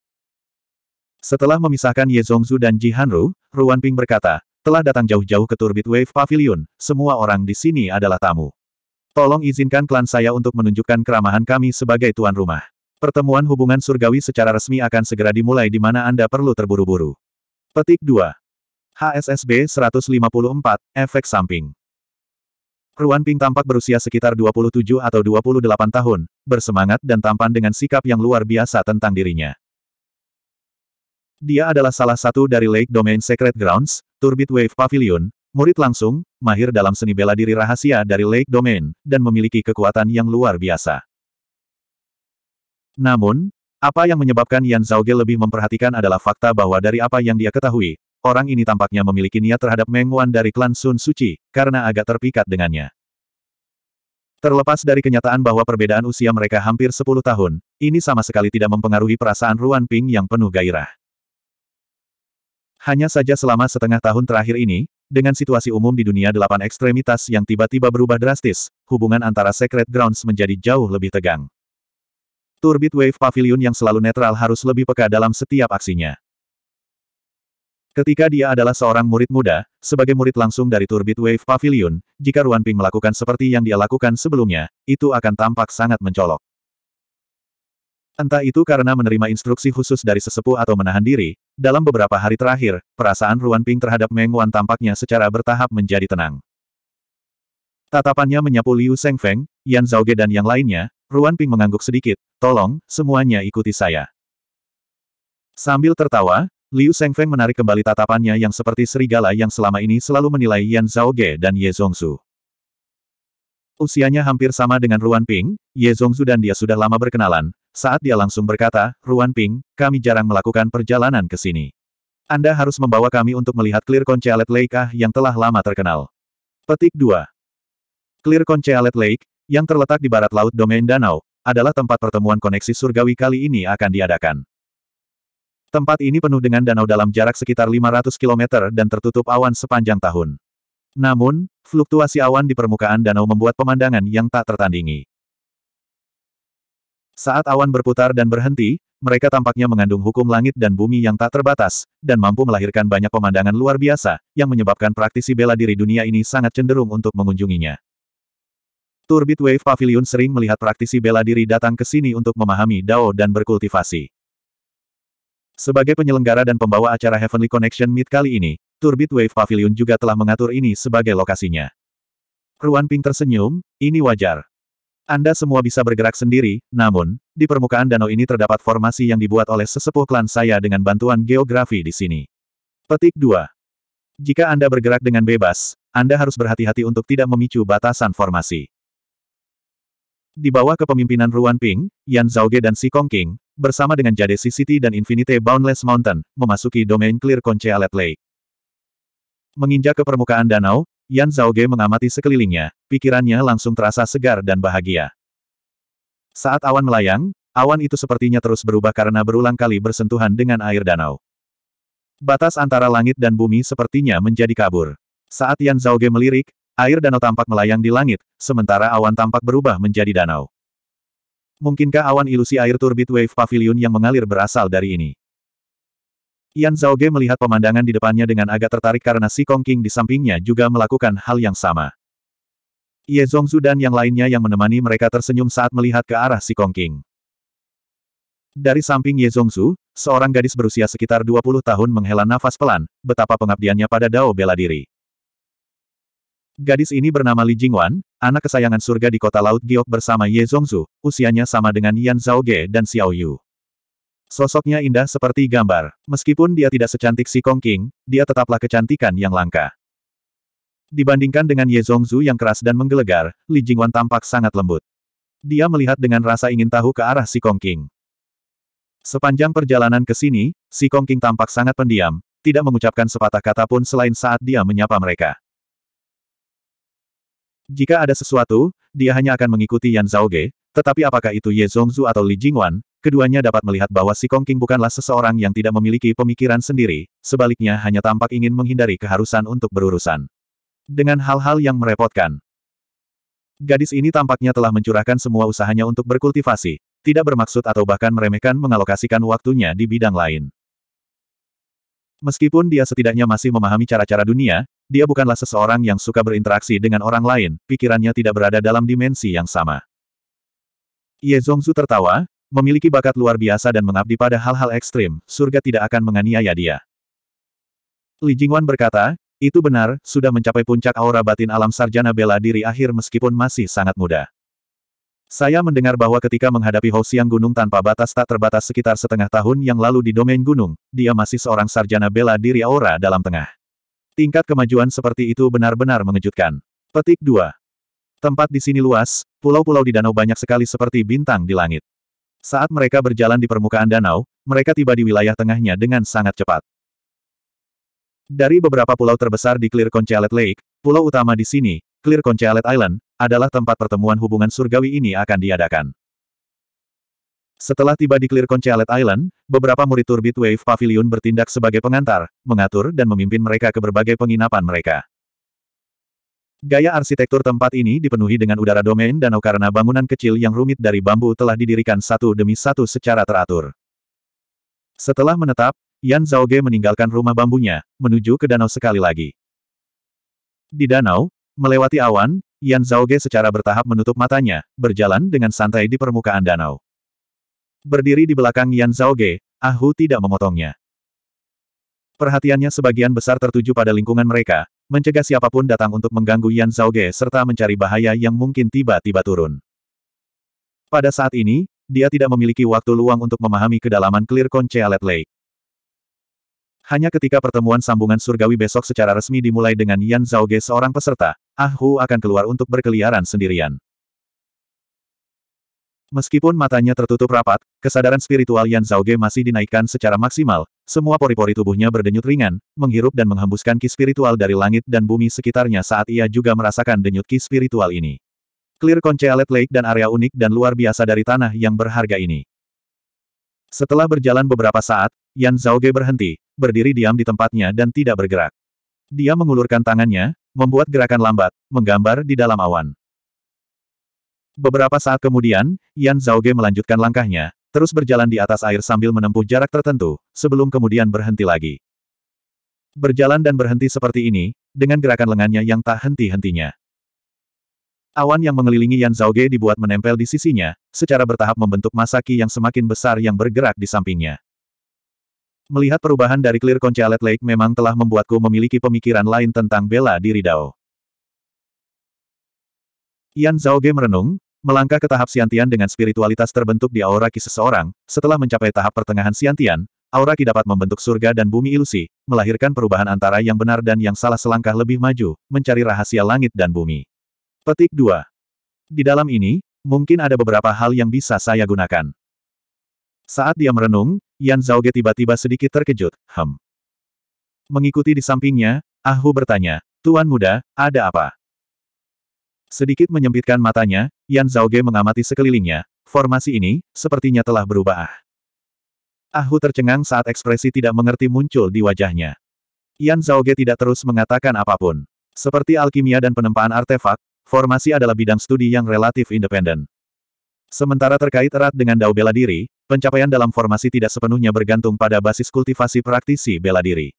Setelah memisahkan Ye Zongzu dan Ji Hanru, Ruan Ping berkata, telah datang jauh-jauh ke Turbit Wave Pavilion, semua orang di sini adalah tamu. Tolong izinkan klan saya untuk menunjukkan keramahan kami sebagai tuan rumah. Pertemuan hubungan surgawi secara resmi akan segera dimulai di mana Anda perlu terburu-buru. Petik 2. HSSB 154, Efek Samping Ruan Ping tampak berusia sekitar 27 atau 28 tahun, bersemangat dan tampan dengan sikap yang luar biasa tentang dirinya. Dia adalah salah satu dari Lake Domain Secret Grounds, Turbid Wave Pavilion, murid langsung, mahir dalam seni bela diri rahasia dari Lake Domain, dan memiliki kekuatan yang luar biasa. Namun, apa yang menyebabkan Yan Zhaoge lebih memperhatikan adalah fakta bahwa dari apa yang dia ketahui, orang ini tampaknya memiliki niat terhadap Meng Wan dari klan Sun Suci, karena agak terpikat dengannya. Terlepas dari kenyataan bahwa perbedaan usia mereka hampir 10 tahun, ini sama sekali tidak mempengaruhi perasaan Ruan Ping yang penuh gairah. Hanya saja selama setengah tahun terakhir ini, dengan situasi umum di dunia delapan ekstremitas yang tiba-tiba berubah drastis, hubungan antara Secret Grounds menjadi jauh lebih tegang. Turbit Wave Pavilion yang selalu netral harus lebih peka dalam setiap aksinya. Ketika dia adalah seorang murid muda, sebagai murid langsung dari Turbit Wave Pavilion, jika Ruan Ping melakukan seperti yang dia lakukan sebelumnya, itu akan tampak sangat mencolok. Entah itu karena menerima instruksi khusus dari sesepuh atau menahan diri, dalam beberapa hari terakhir, perasaan Ruan Ping terhadap Meng Wan tampaknya secara bertahap menjadi tenang. Tatapannya menyapu Liu Feng, Yan Zhaoge dan yang lainnya, Ruan Ping mengangguk sedikit, tolong, semuanya ikuti saya. Sambil tertawa, Liu Shengfeng menarik kembali tatapannya yang seperti serigala yang selama ini selalu menilai Yan Zhaoge dan Ye Zhongzu. Usianya hampir sama dengan Ruan Ping, Ye Zhongzu dan dia sudah lama berkenalan, saat dia langsung berkata, Ruan Ping, kami jarang melakukan perjalanan ke sini. Anda harus membawa kami untuk melihat Clear Conchalet Lake ah yang telah lama terkenal. Petik 2. Clear Conchalet Lake, yang terletak di barat laut Domain Danau, adalah tempat pertemuan koneksi surgawi kali ini akan diadakan. Tempat ini penuh dengan danau dalam jarak sekitar 500 km dan tertutup awan sepanjang tahun. Namun, fluktuasi awan di permukaan danau membuat pemandangan yang tak tertandingi. Saat awan berputar dan berhenti, mereka tampaknya mengandung hukum langit dan bumi yang tak terbatas, dan mampu melahirkan banyak pemandangan luar biasa, yang menyebabkan praktisi bela diri dunia ini sangat cenderung untuk mengunjunginya. Turbit Wave Pavilion sering melihat praktisi bela diri datang ke sini untuk memahami Dao dan berkultivasi. Sebagai penyelenggara dan pembawa acara Heavenly Connection Meet kali ini, Turbit Wave Pavilion juga telah mengatur ini sebagai lokasinya. Ruan Ping tersenyum, ini wajar. Anda semua bisa bergerak sendiri, namun, di permukaan danau ini terdapat formasi yang dibuat oleh sesepuh klan saya dengan bantuan geografi di sini. Petik 2. Jika Anda bergerak dengan bebas, Anda harus berhati-hati untuk tidak memicu batasan formasi. Di bawah kepemimpinan Ruan Ping, Yan Zhaoge dan Si Kong King, bersama dengan Jade City dan Infinite Boundless Mountain, memasuki domain Clear Concealed Lake. Menginjak ke permukaan danau, Yan Ge mengamati sekelilingnya, pikirannya langsung terasa segar dan bahagia. Saat awan melayang, awan itu sepertinya terus berubah karena berulang kali bersentuhan dengan air danau. Batas antara langit dan bumi sepertinya menjadi kabur. Saat Yan Ge melirik, air danau tampak melayang di langit, sementara awan tampak berubah menjadi danau. Mungkinkah awan ilusi air turbit wave pavilion yang mengalir berasal dari ini? Yan Zhao Ge melihat pemandangan di depannya dengan agak tertarik karena si Kong King di sampingnya juga melakukan hal yang sama. Ye Zongzu dan yang lainnya yang menemani mereka tersenyum saat melihat ke arah si Kong King. Dari samping Ye Zongzu, seorang gadis berusia sekitar 20 tahun menghela nafas pelan, betapa pengabdiannya pada Dao bela diri. Gadis ini bernama Li Jingwan, anak kesayangan surga di kota laut Giok bersama Ye Zongzu, usianya sama dengan Yan Zhaoge dan Xiao Yu. Sosoknya indah seperti gambar. Meskipun dia tidak secantik si Kong King, dia tetaplah kecantikan yang langka. Dibandingkan dengan Ye Zongzu yang keras dan menggelegar, Li Jingwan tampak sangat lembut. Dia melihat dengan rasa ingin tahu ke arah si Kong King. Sepanjang perjalanan ke sini, si Kong King tampak sangat pendiam, tidak mengucapkan sepatah kata pun selain saat dia menyapa mereka. Jika ada sesuatu, dia hanya akan mengikuti Yan Ge. tetapi apakah itu Ye Zongzu atau Li Jingwan, keduanya dapat melihat bahwa si Kong King bukanlah seseorang yang tidak memiliki pemikiran sendiri, sebaliknya hanya tampak ingin menghindari keharusan untuk berurusan. Dengan hal-hal yang merepotkan. Gadis ini tampaknya telah mencurahkan semua usahanya untuk berkultivasi, tidak bermaksud atau bahkan meremehkan mengalokasikan waktunya di bidang lain. Meskipun dia setidaknya masih memahami cara-cara dunia, dia bukanlah seseorang yang suka berinteraksi dengan orang lain, pikirannya tidak berada dalam dimensi yang sama. Ye Zongzu tertawa, memiliki bakat luar biasa dan mengabdi pada hal-hal ekstrim, surga tidak akan menganiaya dia. Li Jingwan berkata, itu benar, sudah mencapai puncak aura batin alam sarjana bela diri akhir meskipun masih sangat muda. Saya mendengar bahwa ketika menghadapi Housiang Gunung tanpa batas tak terbatas sekitar setengah tahun yang lalu di domain gunung, dia masih seorang sarjana bela diri aura dalam tengah. Tingkat kemajuan seperti itu benar-benar mengejutkan. Petik 2. Tempat di sini luas, pulau-pulau di danau banyak sekali seperti bintang di langit. Saat mereka berjalan di permukaan danau, mereka tiba di wilayah tengahnya dengan sangat cepat. Dari beberapa pulau terbesar di Clear Conchalet Lake, pulau utama di sini, Clear Conchalet Island, adalah tempat pertemuan hubungan surgawi ini akan diadakan. Setelah tiba di Clear Conchalet Island, beberapa murid Turbid Wave Pavilion bertindak sebagai pengantar, mengatur dan memimpin mereka ke berbagai penginapan mereka. Gaya arsitektur tempat ini dipenuhi dengan udara domain danau karena bangunan kecil yang rumit dari bambu telah didirikan satu demi satu secara teratur. Setelah menetap, Yan Zhao Ge meninggalkan rumah bambunya, menuju ke danau sekali lagi. Di danau, melewati awan, Yan Zhaoge secara bertahap menutup matanya, berjalan dengan santai di permukaan danau. Berdiri di belakang Yan Zhaoge, Ah tidak memotongnya. Perhatiannya sebagian besar tertuju pada lingkungan mereka, mencegah siapapun datang untuk mengganggu Yan Zhaoge serta mencari bahaya yang mungkin tiba-tiba turun. Pada saat ini, dia tidak memiliki waktu luang untuk memahami kedalaman Clear Concealet Lake. Hanya ketika pertemuan sambungan surgawi besok secara resmi dimulai dengan Yan Ge seorang peserta, Ah Hu akan keluar untuk berkeliaran sendirian. Meskipun matanya tertutup rapat, kesadaran spiritual Yan Ge masih dinaikkan secara maksimal, semua pori-pori tubuhnya berdenyut ringan, menghirup dan menghembuskan ki spiritual dari langit dan bumi sekitarnya saat ia juga merasakan denyut ki spiritual ini. Clear Concealet Lake dan area unik dan luar biasa dari tanah yang berharga ini. Setelah berjalan beberapa saat, Yan Ge berhenti, berdiri diam di tempatnya dan tidak bergerak. Dia mengulurkan tangannya, membuat gerakan lambat, menggambar di dalam awan. Beberapa saat kemudian, Yan Ge melanjutkan langkahnya, terus berjalan di atas air sambil menempuh jarak tertentu, sebelum kemudian berhenti lagi. Berjalan dan berhenti seperti ini, dengan gerakan lengannya yang tak henti-hentinya. Awan yang mengelilingi Yan Zhao Ge dibuat menempel di sisinya, secara bertahap membentuk Masaki yang semakin besar yang bergerak di sampingnya. Melihat perubahan dari Clear Conchalet Lake memang telah membuatku memiliki pemikiran lain tentang bela diri Dao. Yan Ge merenung, melangkah ke tahap siantian dengan spiritualitas terbentuk di aura ki seseorang, setelah mencapai tahap pertengahan siantian, aura ki dapat membentuk surga dan bumi ilusi, melahirkan perubahan antara yang benar dan yang salah selangkah lebih maju, mencari rahasia langit dan bumi. Petik 2. Di dalam ini, mungkin ada beberapa hal yang bisa saya gunakan. Saat dia merenung, Yan Zhaoge tiba-tiba sedikit terkejut, hem. Mengikuti di sampingnya, Ahu bertanya, Tuan muda, ada apa? Sedikit menyempitkan matanya, Yan Zhaoge mengamati sekelilingnya, formasi ini, sepertinya telah berubah. Ah. Ahu tercengang saat ekspresi tidak mengerti muncul di wajahnya. Yan Zhaoge tidak terus mengatakan apapun. Seperti alkimia dan penempaan artefak, Formasi adalah bidang studi yang relatif independen. Sementara terkait erat dengan dao bela diri, pencapaian dalam formasi tidak sepenuhnya bergantung pada basis kultivasi praktisi bela diri.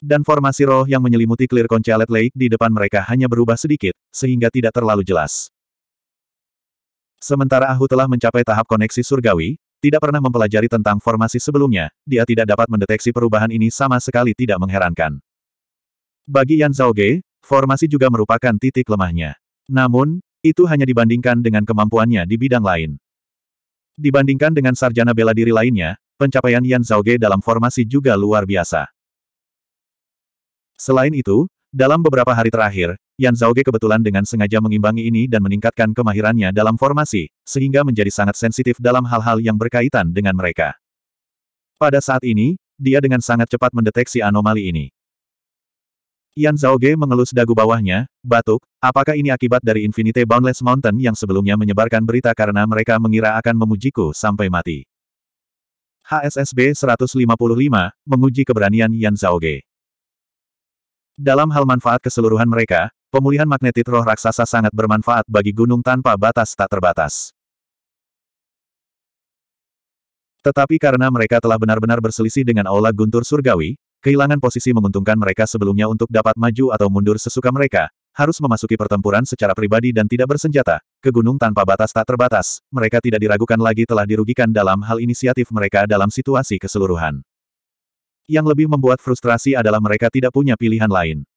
Dan formasi roh yang menyelimuti clear conchalet lake di depan mereka hanya berubah sedikit, sehingga tidak terlalu jelas. Sementara Ahu telah mencapai tahap koneksi surgawi, tidak pernah mempelajari tentang formasi sebelumnya, dia tidak dapat mendeteksi perubahan ini sama sekali tidak mengherankan. Bagi Yan Zhao Ge. Formasi juga merupakan titik lemahnya. Namun, itu hanya dibandingkan dengan kemampuannya di bidang lain. Dibandingkan dengan sarjana bela diri lainnya, pencapaian Yan Zhao Ge dalam formasi juga luar biasa. Selain itu, dalam beberapa hari terakhir, Yan Zhaoge kebetulan dengan sengaja mengimbangi ini dan meningkatkan kemahirannya dalam formasi, sehingga menjadi sangat sensitif dalam hal-hal yang berkaitan dengan mereka. Pada saat ini, dia dengan sangat cepat mendeteksi anomali ini. Yan Zhao Ge mengelus dagu bawahnya, batuk, apakah ini akibat dari Infinite Boundless Mountain yang sebelumnya menyebarkan berita karena mereka mengira akan memujiku sampai mati. HSSB 155, menguji keberanian Yan Zhao Ge. Dalam hal manfaat keseluruhan mereka, pemulihan magnetit roh raksasa sangat bermanfaat bagi gunung tanpa batas tak terbatas. Tetapi karena mereka telah benar-benar berselisih dengan Aula Guntur Surgawi, Kehilangan posisi menguntungkan mereka sebelumnya untuk dapat maju atau mundur sesuka mereka, harus memasuki pertempuran secara pribadi dan tidak bersenjata, ke gunung tanpa batas tak terbatas, mereka tidak diragukan lagi telah dirugikan dalam hal inisiatif mereka dalam situasi keseluruhan. Yang lebih membuat frustrasi adalah mereka tidak punya pilihan lain.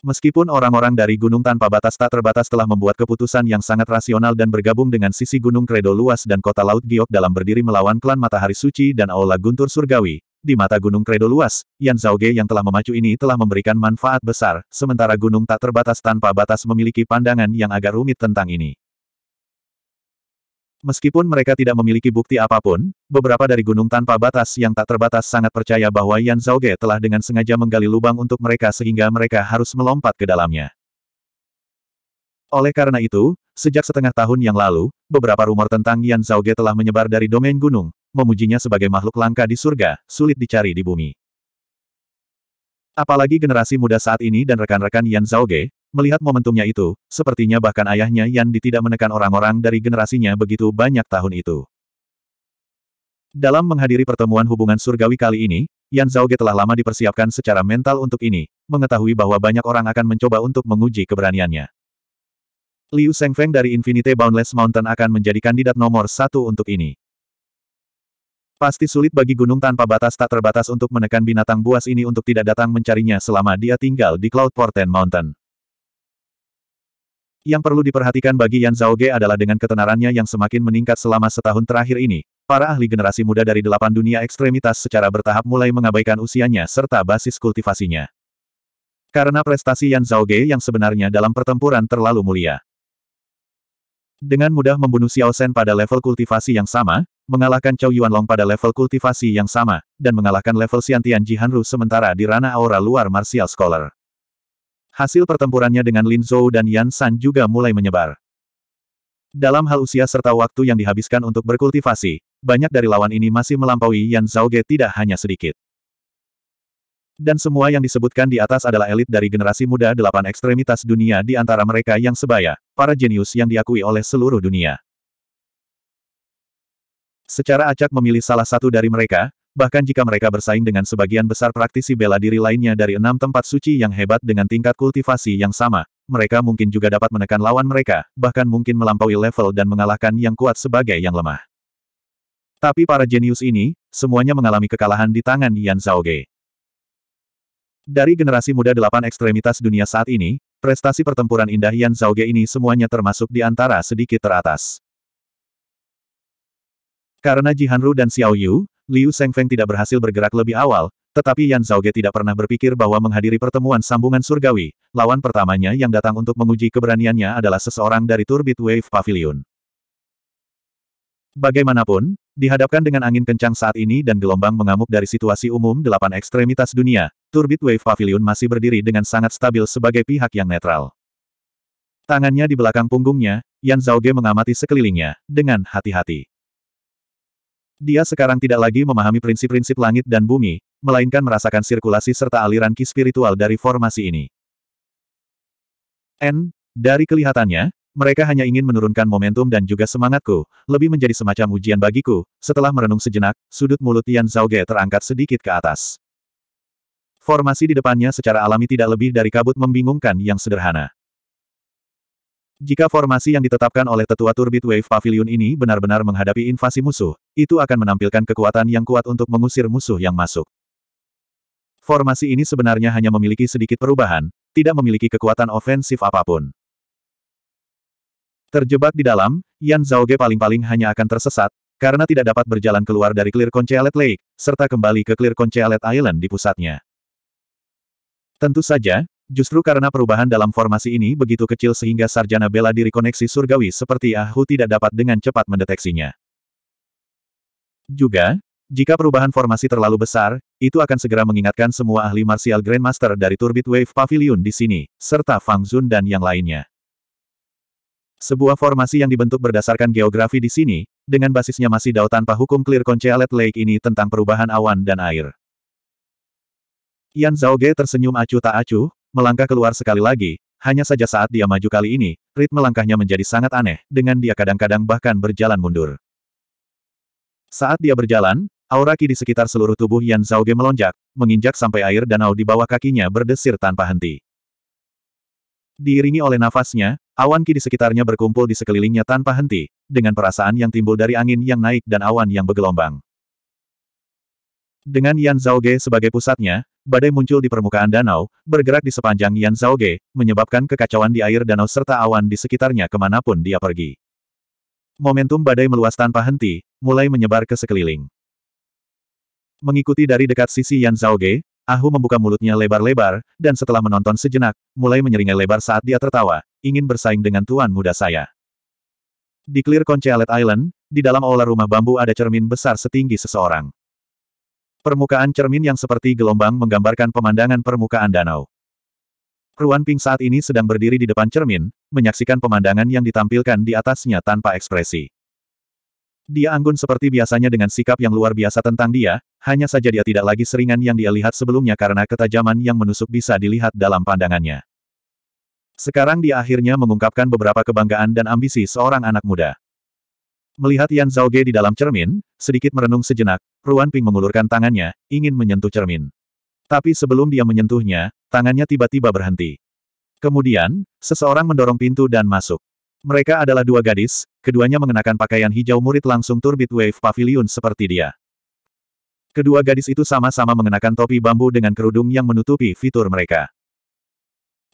Meskipun orang-orang dari Gunung Tanpa Batas tak terbatas telah membuat keputusan yang sangat rasional dan bergabung dengan sisi Gunung Kredo luas dan kota Laut Giok dalam berdiri melawan klan Matahari Suci dan Aula Guntur Surgawi, di mata Gunung Kredo luas, Yan Zhao Ge yang telah memacu ini telah memberikan manfaat besar, sementara Gunung Tak Terbatas Tanpa Batas memiliki pandangan yang agak rumit tentang ini. Meskipun mereka tidak memiliki bukti apapun, beberapa dari gunung tanpa batas yang tak terbatas sangat percaya bahwa Yan Zhao Ge telah dengan sengaja menggali lubang untuk mereka sehingga mereka harus melompat ke dalamnya. Oleh karena itu, sejak setengah tahun yang lalu, beberapa rumor tentang Yan Zhao Ge telah menyebar dari domain gunung, memujinya sebagai makhluk langka di surga, sulit dicari di bumi. Apalagi generasi muda saat ini dan rekan-rekan Yan Zhao Ge. Melihat momentumnya itu, sepertinya bahkan ayahnya Yan Di tidak menekan orang-orang dari generasinya begitu banyak tahun itu. Dalam menghadiri pertemuan hubungan surgawi kali ini, Yan Zhaoge telah lama dipersiapkan secara mental untuk ini, mengetahui bahwa banyak orang akan mencoba untuk menguji keberaniannya. Liu Zhengfeng dari Infinite Boundless Mountain akan menjadi kandidat nomor satu untuk ini. Pasti sulit bagi gunung tanpa batas tak terbatas untuk menekan binatang buas ini untuk tidak datang mencarinya selama dia tinggal di Cloud Porten Mountain. Yang perlu diperhatikan bagi Yan Ge adalah dengan ketenarannya yang semakin meningkat selama setahun terakhir ini, para ahli generasi muda dari delapan dunia ekstremitas secara bertahap mulai mengabaikan usianya serta basis kultivasinya. Karena prestasi Yan Ge yang sebenarnya dalam pertempuran terlalu mulia. Dengan mudah membunuh Xiao Shen pada level kultivasi yang sama, mengalahkan Chow Yuan Long pada level kultivasi yang sama, dan mengalahkan level Xiantian Jihanru sementara di ranah aura luar martial scholar. Hasil pertempurannya dengan Lin Zhou dan Yan San juga mulai menyebar. Dalam hal usia serta waktu yang dihabiskan untuk berkultivasi, banyak dari lawan ini masih melampaui Yan Zhaoge tidak hanya sedikit. Dan semua yang disebutkan di atas adalah elit dari generasi muda delapan ekstremitas dunia di antara mereka yang sebaya, para jenius yang diakui oleh seluruh dunia. Secara acak memilih salah satu dari mereka, bahkan jika mereka bersaing dengan sebagian besar praktisi bela diri lainnya dari enam tempat suci yang hebat dengan tingkat kultivasi yang sama, mereka mungkin juga dapat menekan lawan mereka, bahkan mungkin melampaui level dan mengalahkan yang kuat sebagai yang lemah. Tapi para jenius ini, semuanya mengalami kekalahan di tangan Yan Zhaoge. Dari generasi muda delapan ekstremitas dunia saat ini, prestasi pertempuran indah Yan Zhaoge ini semuanya termasuk di antara sedikit teratas. Karena Jihanru dan Xiao Yu, Liu Shengfeng tidak berhasil bergerak lebih awal, tetapi Yan Zhaoge tidak pernah berpikir bahwa menghadiri pertemuan sambungan surgawi, lawan pertamanya yang datang untuk menguji keberaniannya adalah seseorang dari Turbit Wave Pavilion. Bagaimanapun, dihadapkan dengan angin kencang saat ini dan gelombang mengamuk dari situasi umum delapan ekstremitas dunia, Turbit Wave Pavilion masih berdiri dengan sangat stabil sebagai pihak yang netral. Tangannya di belakang punggungnya, Yan Zhaoge mengamati sekelilingnya, dengan hati-hati. Dia sekarang tidak lagi memahami prinsip-prinsip langit dan bumi, melainkan merasakan sirkulasi serta aliran ki spiritual dari formasi ini. N, dari kelihatannya, mereka hanya ingin menurunkan momentum dan juga semangatku, lebih menjadi semacam ujian bagiku. Setelah merenung sejenak, sudut mulut Yan Zhaoge terangkat sedikit ke atas. Formasi di depannya secara alami tidak lebih dari kabut membingungkan yang sederhana. Jika formasi yang ditetapkan oleh tetua Turbit Wave Pavilion ini benar-benar menghadapi invasi musuh, itu akan menampilkan kekuatan yang kuat untuk mengusir musuh yang masuk. Formasi ini sebenarnya hanya memiliki sedikit perubahan, tidak memiliki kekuatan ofensif apapun. Terjebak di dalam, Yan Zhaoge paling-paling hanya akan tersesat, karena tidak dapat berjalan keluar dari Clear Concealed Lake, serta kembali ke Clear Concealed Island di pusatnya. Tentu saja, Justru karena perubahan dalam formasi ini begitu kecil sehingga sarjana bela diri koneksi surgawi seperti Ahu tidak dapat dengan cepat mendeteksinya. Juga, jika perubahan formasi terlalu besar, itu akan segera mengingatkan semua ahli martial grandmaster dari Turbit Wave Pavilion di sini, serta Fang Zun dan yang lainnya. Sebuah formasi yang dibentuk berdasarkan geografi di sini, dengan basisnya masih dao tanpa hukum clear Concealed Lake ini tentang perubahan awan dan air. Yan Zhao Ge tersenyum acuh tak acuh, melangkah keluar sekali lagi, hanya saja saat dia maju kali ini, ritme langkahnya menjadi sangat aneh, dengan dia kadang-kadang bahkan berjalan mundur. Saat dia berjalan, aura ki di sekitar seluruh tubuh Yan Zhao Zhaoge melonjak, menginjak sampai air danau di bawah kakinya berdesir tanpa henti. Diiringi oleh nafasnya, awan ki di sekitarnya berkumpul di sekelilingnya tanpa henti, dengan perasaan yang timbul dari angin yang naik dan awan yang bergelombang. Dengan Yan Zhao Ge sebagai pusatnya, badai muncul di permukaan danau, bergerak di sepanjang Yan Zhao Ge, menyebabkan kekacauan di air danau serta awan di sekitarnya kemanapun dia pergi. Momentum badai meluas tanpa henti, mulai menyebar ke sekeliling. Mengikuti dari dekat sisi Yan Zhao Zhaoge, Ahu membuka mulutnya lebar-lebar, dan setelah menonton sejenak, mulai menyeringai lebar saat dia tertawa, ingin bersaing dengan tuan muda saya. Di Clear Conchalet Island, di dalam aula rumah bambu ada cermin besar setinggi seseorang. Permukaan cermin yang seperti gelombang menggambarkan pemandangan permukaan danau. Ruan Ping saat ini sedang berdiri di depan cermin, menyaksikan pemandangan yang ditampilkan di atasnya tanpa ekspresi. Dia anggun seperti biasanya dengan sikap yang luar biasa tentang dia, hanya saja dia tidak lagi seringan yang dia lihat sebelumnya karena ketajaman yang menusuk bisa dilihat dalam pandangannya. Sekarang dia akhirnya mengungkapkan beberapa kebanggaan dan ambisi seorang anak muda. Melihat Yan Zhao Ge di dalam cermin, sedikit merenung sejenak, Ruan Ping mengulurkan tangannya, ingin menyentuh cermin. Tapi sebelum dia menyentuhnya, tangannya tiba-tiba berhenti. Kemudian, seseorang mendorong pintu dan masuk. Mereka adalah dua gadis, keduanya mengenakan pakaian hijau murid langsung Turbit Wave Pavilion seperti dia. Kedua gadis itu sama-sama mengenakan topi bambu dengan kerudung yang menutupi fitur mereka.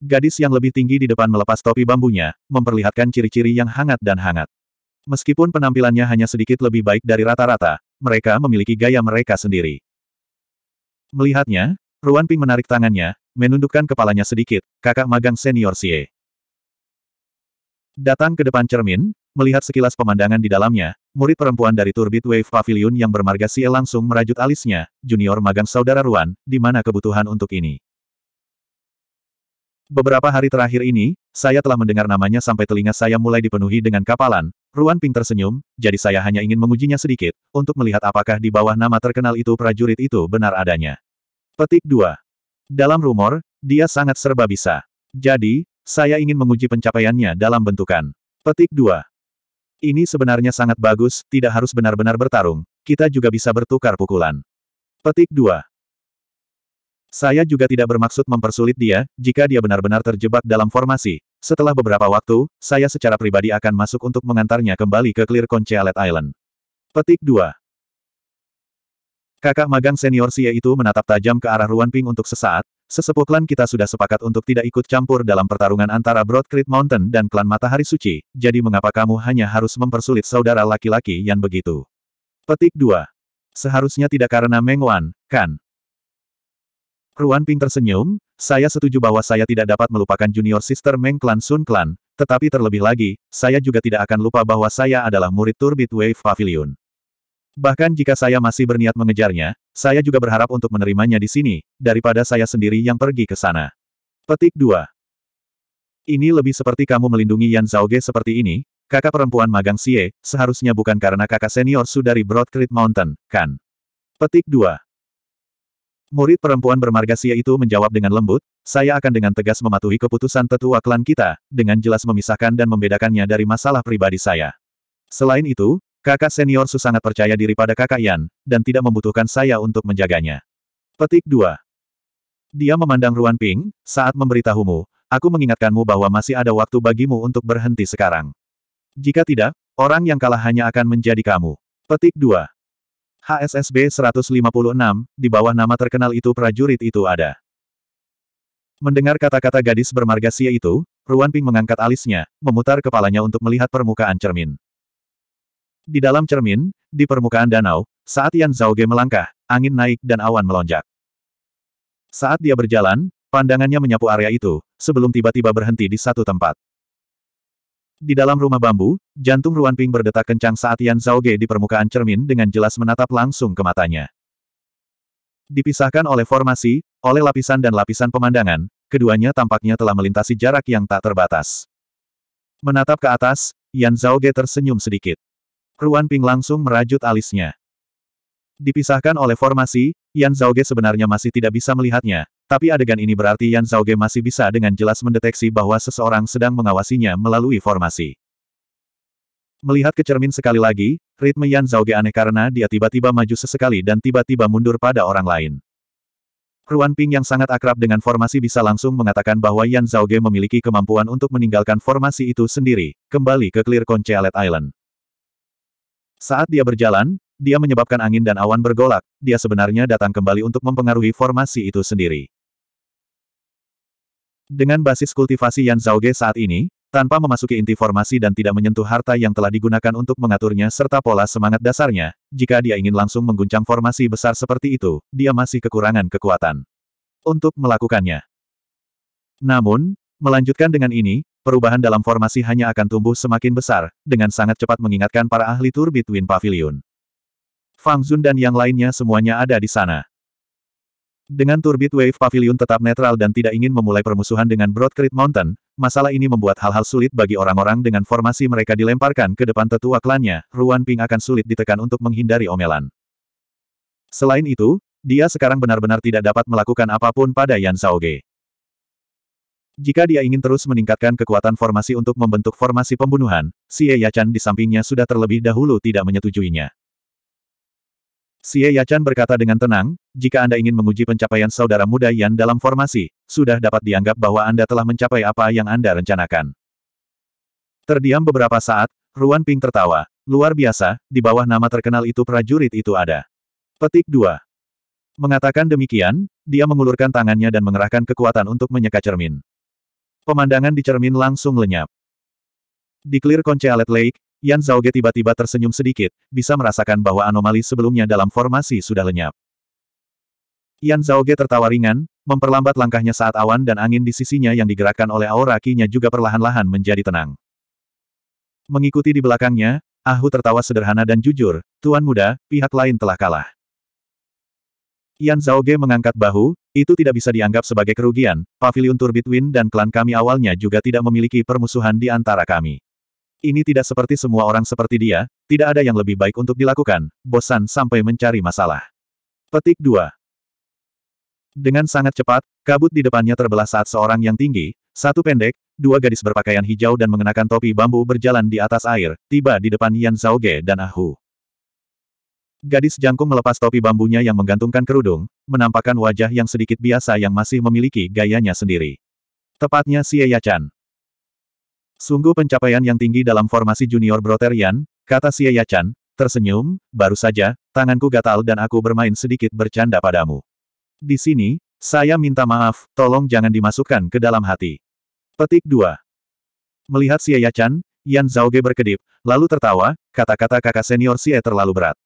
Gadis yang lebih tinggi di depan melepas topi bambunya, memperlihatkan ciri-ciri yang hangat dan hangat. Meskipun penampilannya hanya sedikit lebih baik dari rata-rata, mereka memiliki gaya mereka sendiri. Melihatnya, Ruan Ping menarik tangannya, menundukkan kepalanya sedikit, kakak magang senior Xie. Datang ke depan cermin, melihat sekilas pemandangan di dalamnya, murid perempuan dari Turbit Wave Pavilion yang bermarga Xie langsung merajut alisnya, junior magang saudara Ruan, di mana kebutuhan untuk ini. Beberapa hari terakhir ini, saya telah mendengar namanya sampai telinga saya mulai dipenuhi dengan kapalan. Ruan Ping tersenyum, jadi saya hanya ingin mengujinya sedikit, untuk melihat apakah di bawah nama terkenal itu prajurit itu benar adanya. Petik 2. Dalam rumor, dia sangat serba bisa. Jadi, saya ingin menguji pencapaiannya dalam bentukan. Petik 2. Ini sebenarnya sangat bagus, tidak harus benar-benar bertarung, kita juga bisa bertukar pukulan. Petik 2. Saya juga tidak bermaksud mempersulit dia, jika dia benar-benar terjebak dalam formasi. Setelah beberapa waktu, saya secara pribadi akan masuk untuk mengantarnya kembali ke Clear Conchalet Island. Petik 2. Kakak magang senior Xie itu menatap tajam ke arah Ruan Ping untuk sesaat, sesepuh klan kita sudah sepakat untuk tidak ikut campur dalam pertarungan antara Broad Creek Mountain dan klan Matahari Suci, jadi mengapa kamu hanya harus mempersulit saudara laki-laki yang begitu? Petik 2. Seharusnya tidak karena Meng Wan, kan? Ruan Ping tersenyum, saya setuju bahwa saya tidak dapat melupakan junior sister Meng Clan Sun Clan, tetapi terlebih lagi, saya juga tidak akan lupa bahwa saya adalah murid Turbit Wave Pavilion. Bahkan jika saya masih berniat mengejarnya, saya juga berharap untuk menerimanya di sini, daripada saya sendiri yang pergi ke sana. Petik 2. Ini lebih seperti kamu melindungi Yan Zhao Ge seperti ini, kakak perempuan magang Xie, seharusnya bukan karena kakak senior Sudari Broad Creek Mountain, kan? Petik 2. Murid perempuan bermarga Sia itu menjawab dengan lembut, saya akan dengan tegas mematuhi keputusan tetua klan kita, dengan jelas memisahkan dan membedakannya dari masalah pribadi saya. Selain itu, kakak senior Su sangat percaya diri pada kakak Yan, dan tidak membutuhkan saya untuk menjaganya. Petik 2. Dia memandang Ruan Ping, saat memberitahumu, aku mengingatkanmu bahwa masih ada waktu bagimu untuk berhenti sekarang. Jika tidak, orang yang kalah hanya akan menjadi kamu. Petik 2. HSSB 156, di bawah nama terkenal itu prajurit itu ada. Mendengar kata-kata gadis bermarga Sia itu, Ruan Ping mengangkat alisnya, memutar kepalanya untuk melihat permukaan cermin. Di dalam cermin, di permukaan danau, saat Yan Zhaoge melangkah, angin naik dan awan melonjak. Saat dia berjalan, pandangannya menyapu area itu, sebelum tiba-tiba berhenti di satu tempat. Di dalam rumah bambu, jantung Ruan Ping berdetak kencang saat Yan Zhaoge di permukaan cermin dengan jelas menatap langsung ke matanya. Dipisahkan oleh formasi, oleh lapisan dan lapisan pemandangan, keduanya tampaknya telah melintasi jarak yang tak terbatas. Menatap ke atas, Yan Zhaoge tersenyum sedikit. Ruan Ping langsung merajut alisnya. Dipisahkan oleh formasi, Yan Zhaoge sebenarnya masih tidak bisa melihatnya, tapi adegan ini berarti Yan Zhaoge masih bisa dengan jelas mendeteksi bahwa seseorang sedang mengawasinya melalui formasi. Melihat ke cermin sekali lagi, ritme Yan Zhaoge aneh karena dia tiba-tiba maju sesekali dan tiba-tiba mundur pada orang lain. Ruan Ping yang sangat akrab dengan formasi bisa langsung mengatakan bahwa Yan Zhaoge memiliki kemampuan untuk meninggalkan formasi itu sendiri, kembali ke Clear Conchalet Island. Saat dia berjalan, dia menyebabkan angin dan awan bergolak, dia sebenarnya datang kembali untuk mempengaruhi formasi itu sendiri. Dengan basis kultivasi Yan Zhaoge saat ini, tanpa memasuki inti formasi dan tidak menyentuh harta yang telah digunakan untuk mengaturnya serta pola semangat dasarnya, jika dia ingin langsung mengguncang formasi besar seperti itu, dia masih kekurangan kekuatan untuk melakukannya. Namun, melanjutkan dengan ini, perubahan dalam formasi hanya akan tumbuh semakin besar, dengan sangat cepat mengingatkan para ahli Turbit Twin Pavilion. Fang Zun dan yang lainnya semuanya ada di sana. Dengan Turbit Wave Pavilion tetap netral dan tidak ingin memulai permusuhan dengan Broadcreek Mountain, masalah ini membuat hal-hal sulit bagi orang-orang dengan formasi mereka dilemparkan ke depan tetua klannya, Ruan Ping akan sulit ditekan untuk menghindari omelan. Selain itu, dia sekarang benar-benar tidak dapat melakukan apapun pada Yan Shaoge. Jika dia ingin terus meningkatkan kekuatan formasi untuk membentuk formasi pembunuhan, Xie Yachan di sampingnya sudah terlebih dahulu tidak menyetujuinya. Xie Yachan berkata dengan tenang, jika Anda ingin menguji pencapaian saudara muda Yan dalam formasi, sudah dapat dianggap bahwa Anda telah mencapai apa yang Anda rencanakan. Terdiam beberapa saat, Ruan Ping tertawa. Luar biasa, di bawah nama terkenal itu prajurit itu ada. Petik 2. Mengatakan demikian, dia mengulurkan tangannya dan mengerahkan kekuatan untuk menyeka cermin. Pemandangan di cermin langsung lenyap. Di Clear alet Lake, Yan Zhaoge tiba-tiba tersenyum sedikit, bisa merasakan bahwa anomali sebelumnya dalam formasi sudah lenyap. Yan Zhaoge tertawa ringan, memperlambat langkahnya saat awan dan angin di sisinya yang digerakkan oleh aura kinya juga perlahan-lahan menjadi tenang. Mengikuti di belakangnya, Ahu ah tertawa sederhana dan jujur, Tuan Muda, pihak lain telah kalah. Yan Zhaoge mengangkat bahu, itu tidak bisa dianggap sebagai kerugian, Pavilion Turbit Wind dan klan kami awalnya juga tidak memiliki permusuhan di antara kami. Ini tidak seperti semua orang seperti dia, tidak ada yang lebih baik untuk dilakukan, bosan sampai mencari masalah. Petik 2. Dengan sangat cepat, kabut di depannya terbelah saat seorang yang tinggi, satu pendek, dua gadis berpakaian hijau dan mengenakan topi bambu berjalan di atas air, tiba di depan Yan Zhaoge dan Ahu. Gadis jangkung melepas topi bambunya yang menggantungkan kerudung, menampakkan wajah yang sedikit biasa yang masih memiliki gayanya sendiri. Tepatnya Xie Yachan. Sungguh pencapaian yang tinggi dalam formasi junior Broterian, kata Xie Yachan, tersenyum, baru saja, tanganku gatal dan aku bermain sedikit bercanda padamu. Di sini, saya minta maaf, tolong jangan dimasukkan ke dalam hati. Petik 2. Melihat Xie Yachan, Yan Zhaoge berkedip, lalu tertawa, kata-kata kakak senior Xie terlalu berat.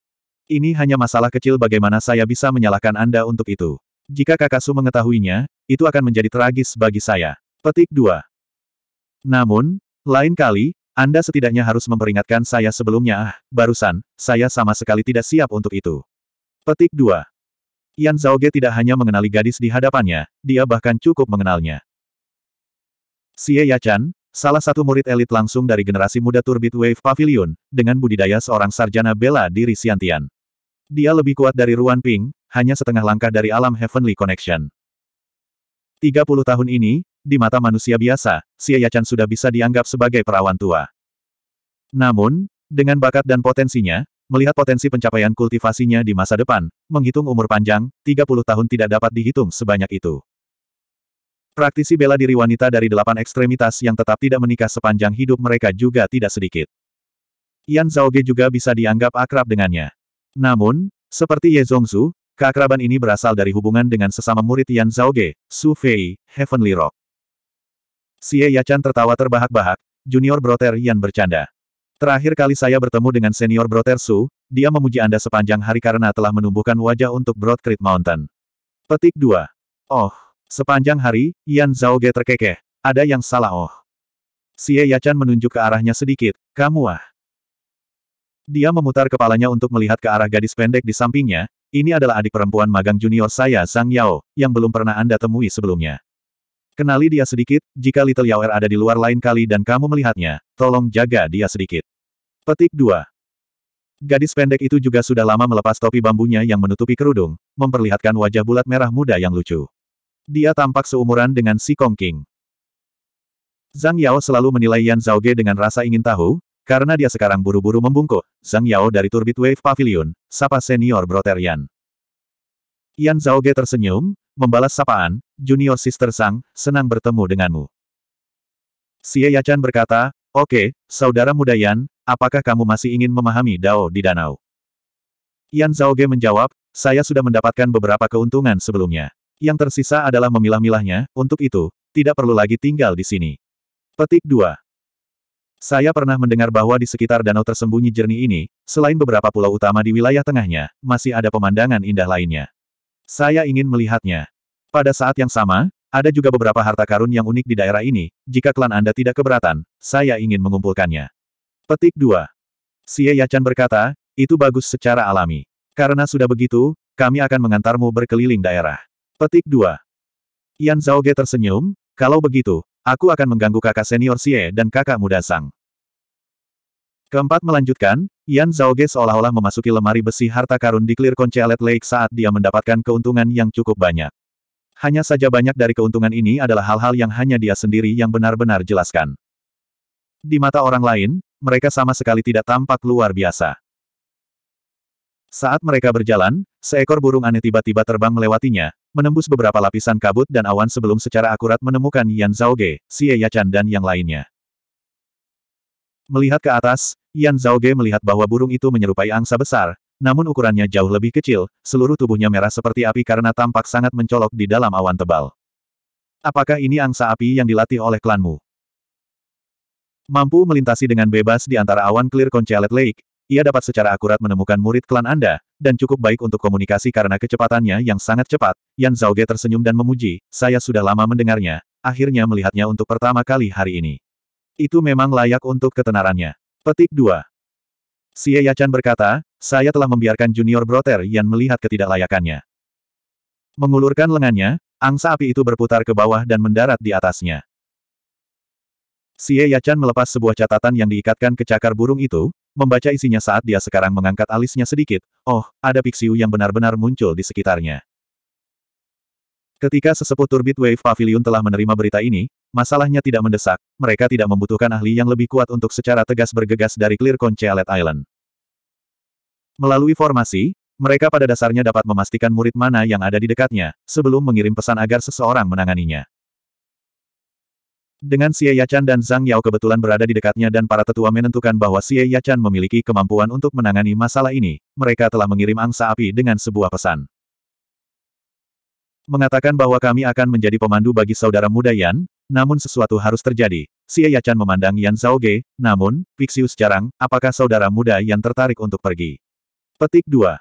Ini hanya masalah kecil bagaimana saya bisa menyalahkan Anda untuk itu. Jika kakak Su mengetahuinya, itu akan menjadi tragis bagi saya. Petik 2. Namun, lain kali, Anda setidaknya harus memperingatkan saya sebelumnya ah, barusan, saya sama sekali tidak siap untuk itu. Petik 2. Yan Zhaoge tidak hanya mengenali gadis di hadapannya, dia bahkan cukup mengenalnya. Xie Yachan, salah satu murid elit langsung dari generasi muda Turbit Wave Pavilion, dengan budidaya seorang sarjana bela diri Xiantian. Dia lebih kuat dari Ruan Ping, hanya setengah langkah dari alam Heavenly Connection. 30 tahun ini, di mata manusia biasa, Xie Yachan sudah bisa dianggap sebagai perawan tua. Namun, dengan bakat dan potensinya, melihat potensi pencapaian kultivasinya di masa depan, menghitung umur panjang, 30 tahun tidak dapat dihitung sebanyak itu. Praktisi bela diri wanita dari delapan ekstremitas yang tetap tidak menikah sepanjang hidup mereka juga tidak sedikit. Yan Ge juga bisa dianggap akrab dengannya. Namun, seperti Ye Zongzu, keakraban ini berasal dari hubungan dengan sesama murid Yan Ge, Su Fei, Heavenly Rock. Xie Yachan tertawa terbahak-bahak, junior Brother Yan bercanda. Terakhir kali saya bertemu dengan senior Brother Su, dia memuji Anda sepanjang hari karena telah menumbuhkan wajah untuk Broad Creek Mountain. Petik 2. Oh, sepanjang hari, Yan Ge terkekeh. Ada yang salah oh. Xie Yachan menunjuk ke arahnya sedikit, kamu ah. Dia memutar kepalanya untuk melihat ke arah gadis pendek di sampingnya, ini adalah adik perempuan magang junior saya Zhang Yao, yang belum pernah Anda temui sebelumnya. Kenali dia sedikit, jika Little Yawer ada di luar lain kali dan kamu melihatnya, tolong jaga dia sedikit. Petik 2. Gadis pendek itu juga sudah lama melepas topi bambunya yang menutupi kerudung, memperlihatkan wajah bulat merah muda yang lucu. Dia tampak seumuran dengan si Kong King. Zhang Yao selalu menilai Yan Zhaoge dengan rasa ingin tahu, karena dia sekarang buru-buru membungkuk, Zhang Yao dari Turbit Wave Pavilion, sapa senior Brother Yan. Yan Zhaoge tersenyum, membalas sapaan, Junior Sister Sang, senang bertemu denganmu. Xie Yachan berkata, Oke, okay, saudara muda Yan, apakah kamu masih ingin memahami Dao di danau? Yan Ge menjawab, saya sudah mendapatkan beberapa keuntungan sebelumnya. Yang tersisa adalah memilah-milahnya, untuk itu, tidak perlu lagi tinggal di sini. Petik 2. Saya pernah mendengar bahwa di sekitar danau tersembunyi jernih ini, selain beberapa pulau utama di wilayah tengahnya, masih ada pemandangan indah lainnya. Saya ingin melihatnya. Pada saat yang sama, ada juga beberapa harta karun yang unik di daerah ini, jika klan Anda tidak keberatan, saya ingin mengumpulkannya. Petik 2. Xie Yachan berkata, itu bagus secara alami. Karena sudah begitu, kami akan mengantarmu berkeliling daerah. Petik 2. Yan Zhaoge tersenyum, kalau begitu, aku akan mengganggu kakak senior Xie dan kakak muda Sang. Keempat melanjutkan, Yan Zhaoge seolah-olah memasuki lemari besi harta karun di Clear Conchalet Lake saat dia mendapatkan keuntungan yang cukup banyak. Hanya saja banyak dari keuntungan ini adalah hal-hal yang hanya dia sendiri yang benar-benar jelaskan. Di mata orang lain, mereka sama sekali tidak tampak luar biasa. Saat mereka berjalan, seekor burung aneh tiba-tiba terbang melewatinya, menembus beberapa lapisan kabut dan awan sebelum secara akurat menemukan Yan Zhaoge, Xie Yachan dan yang lainnya. Melihat ke atas, Yan Zhao Ge melihat bahwa burung itu menyerupai angsa besar, namun ukurannya jauh lebih kecil, seluruh tubuhnya merah seperti api karena tampak sangat mencolok di dalam awan tebal. Apakah ini angsa api yang dilatih oleh klanmu? Mampu melintasi dengan bebas di antara awan clear Conchalet Lake, ia dapat secara akurat menemukan murid klan Anda, dan cukup baik untuk komunikasi karena kecepatannya yang sangat cepat. Yan Zhao Ge tersenyum dan memuji, saya sudah lama mendengarnya, akhirnya melihatnya untuk pertama kali hari ini. Itu memang layak untuk ketenarannya. Petik 2. Xie Yachan berkata, saya telah membiarkan junior broter Yan melihat ketidaklayakannya. Mengulurkan lengannya, angsa api itu berputar ke bawah dan mendarat di atasnya. Xie Yachan melepas sebuah catatan yang diikatkan ke cakar burung itu, membaca isinya saat dia sekarang mengangkat alisnya sedikit, oh, ada pixiu yang benar-benar muncul di sekitarnya. Ketika sesepuh Turbit Wave Pavilion telah menerima berita ini, Masalahnya tidak mendesak, mereka tidak membutuhkan ahli yang lebih kuat untuk secara tegas bergegas dari Clear Cealet Island. Melalui formasi, mereka pada dasarnya dapat memastikan murid mana yang ada di dekatnya, sebelum mengirim pesan agar seseorang menanganinya. Dengan Xie Yachan dan Zhang Yao kebetulan berada di dekatnya dan para tetua menentukan bahwa Xie Yachan memiliki kemampuan untuk menangani masalah ini, mereka telah mengirim angsa api dengan sebuah pesan. Mengatakan bahwa kami akan menjadi pemandu bagi saudara muda Yan, namun sesuatu harus terjadi. Si Yachan memandang Yan Zhaoge, namun, Pixius jarang, apakah saudara muda yang tertarik untuk pergi? Petik 2.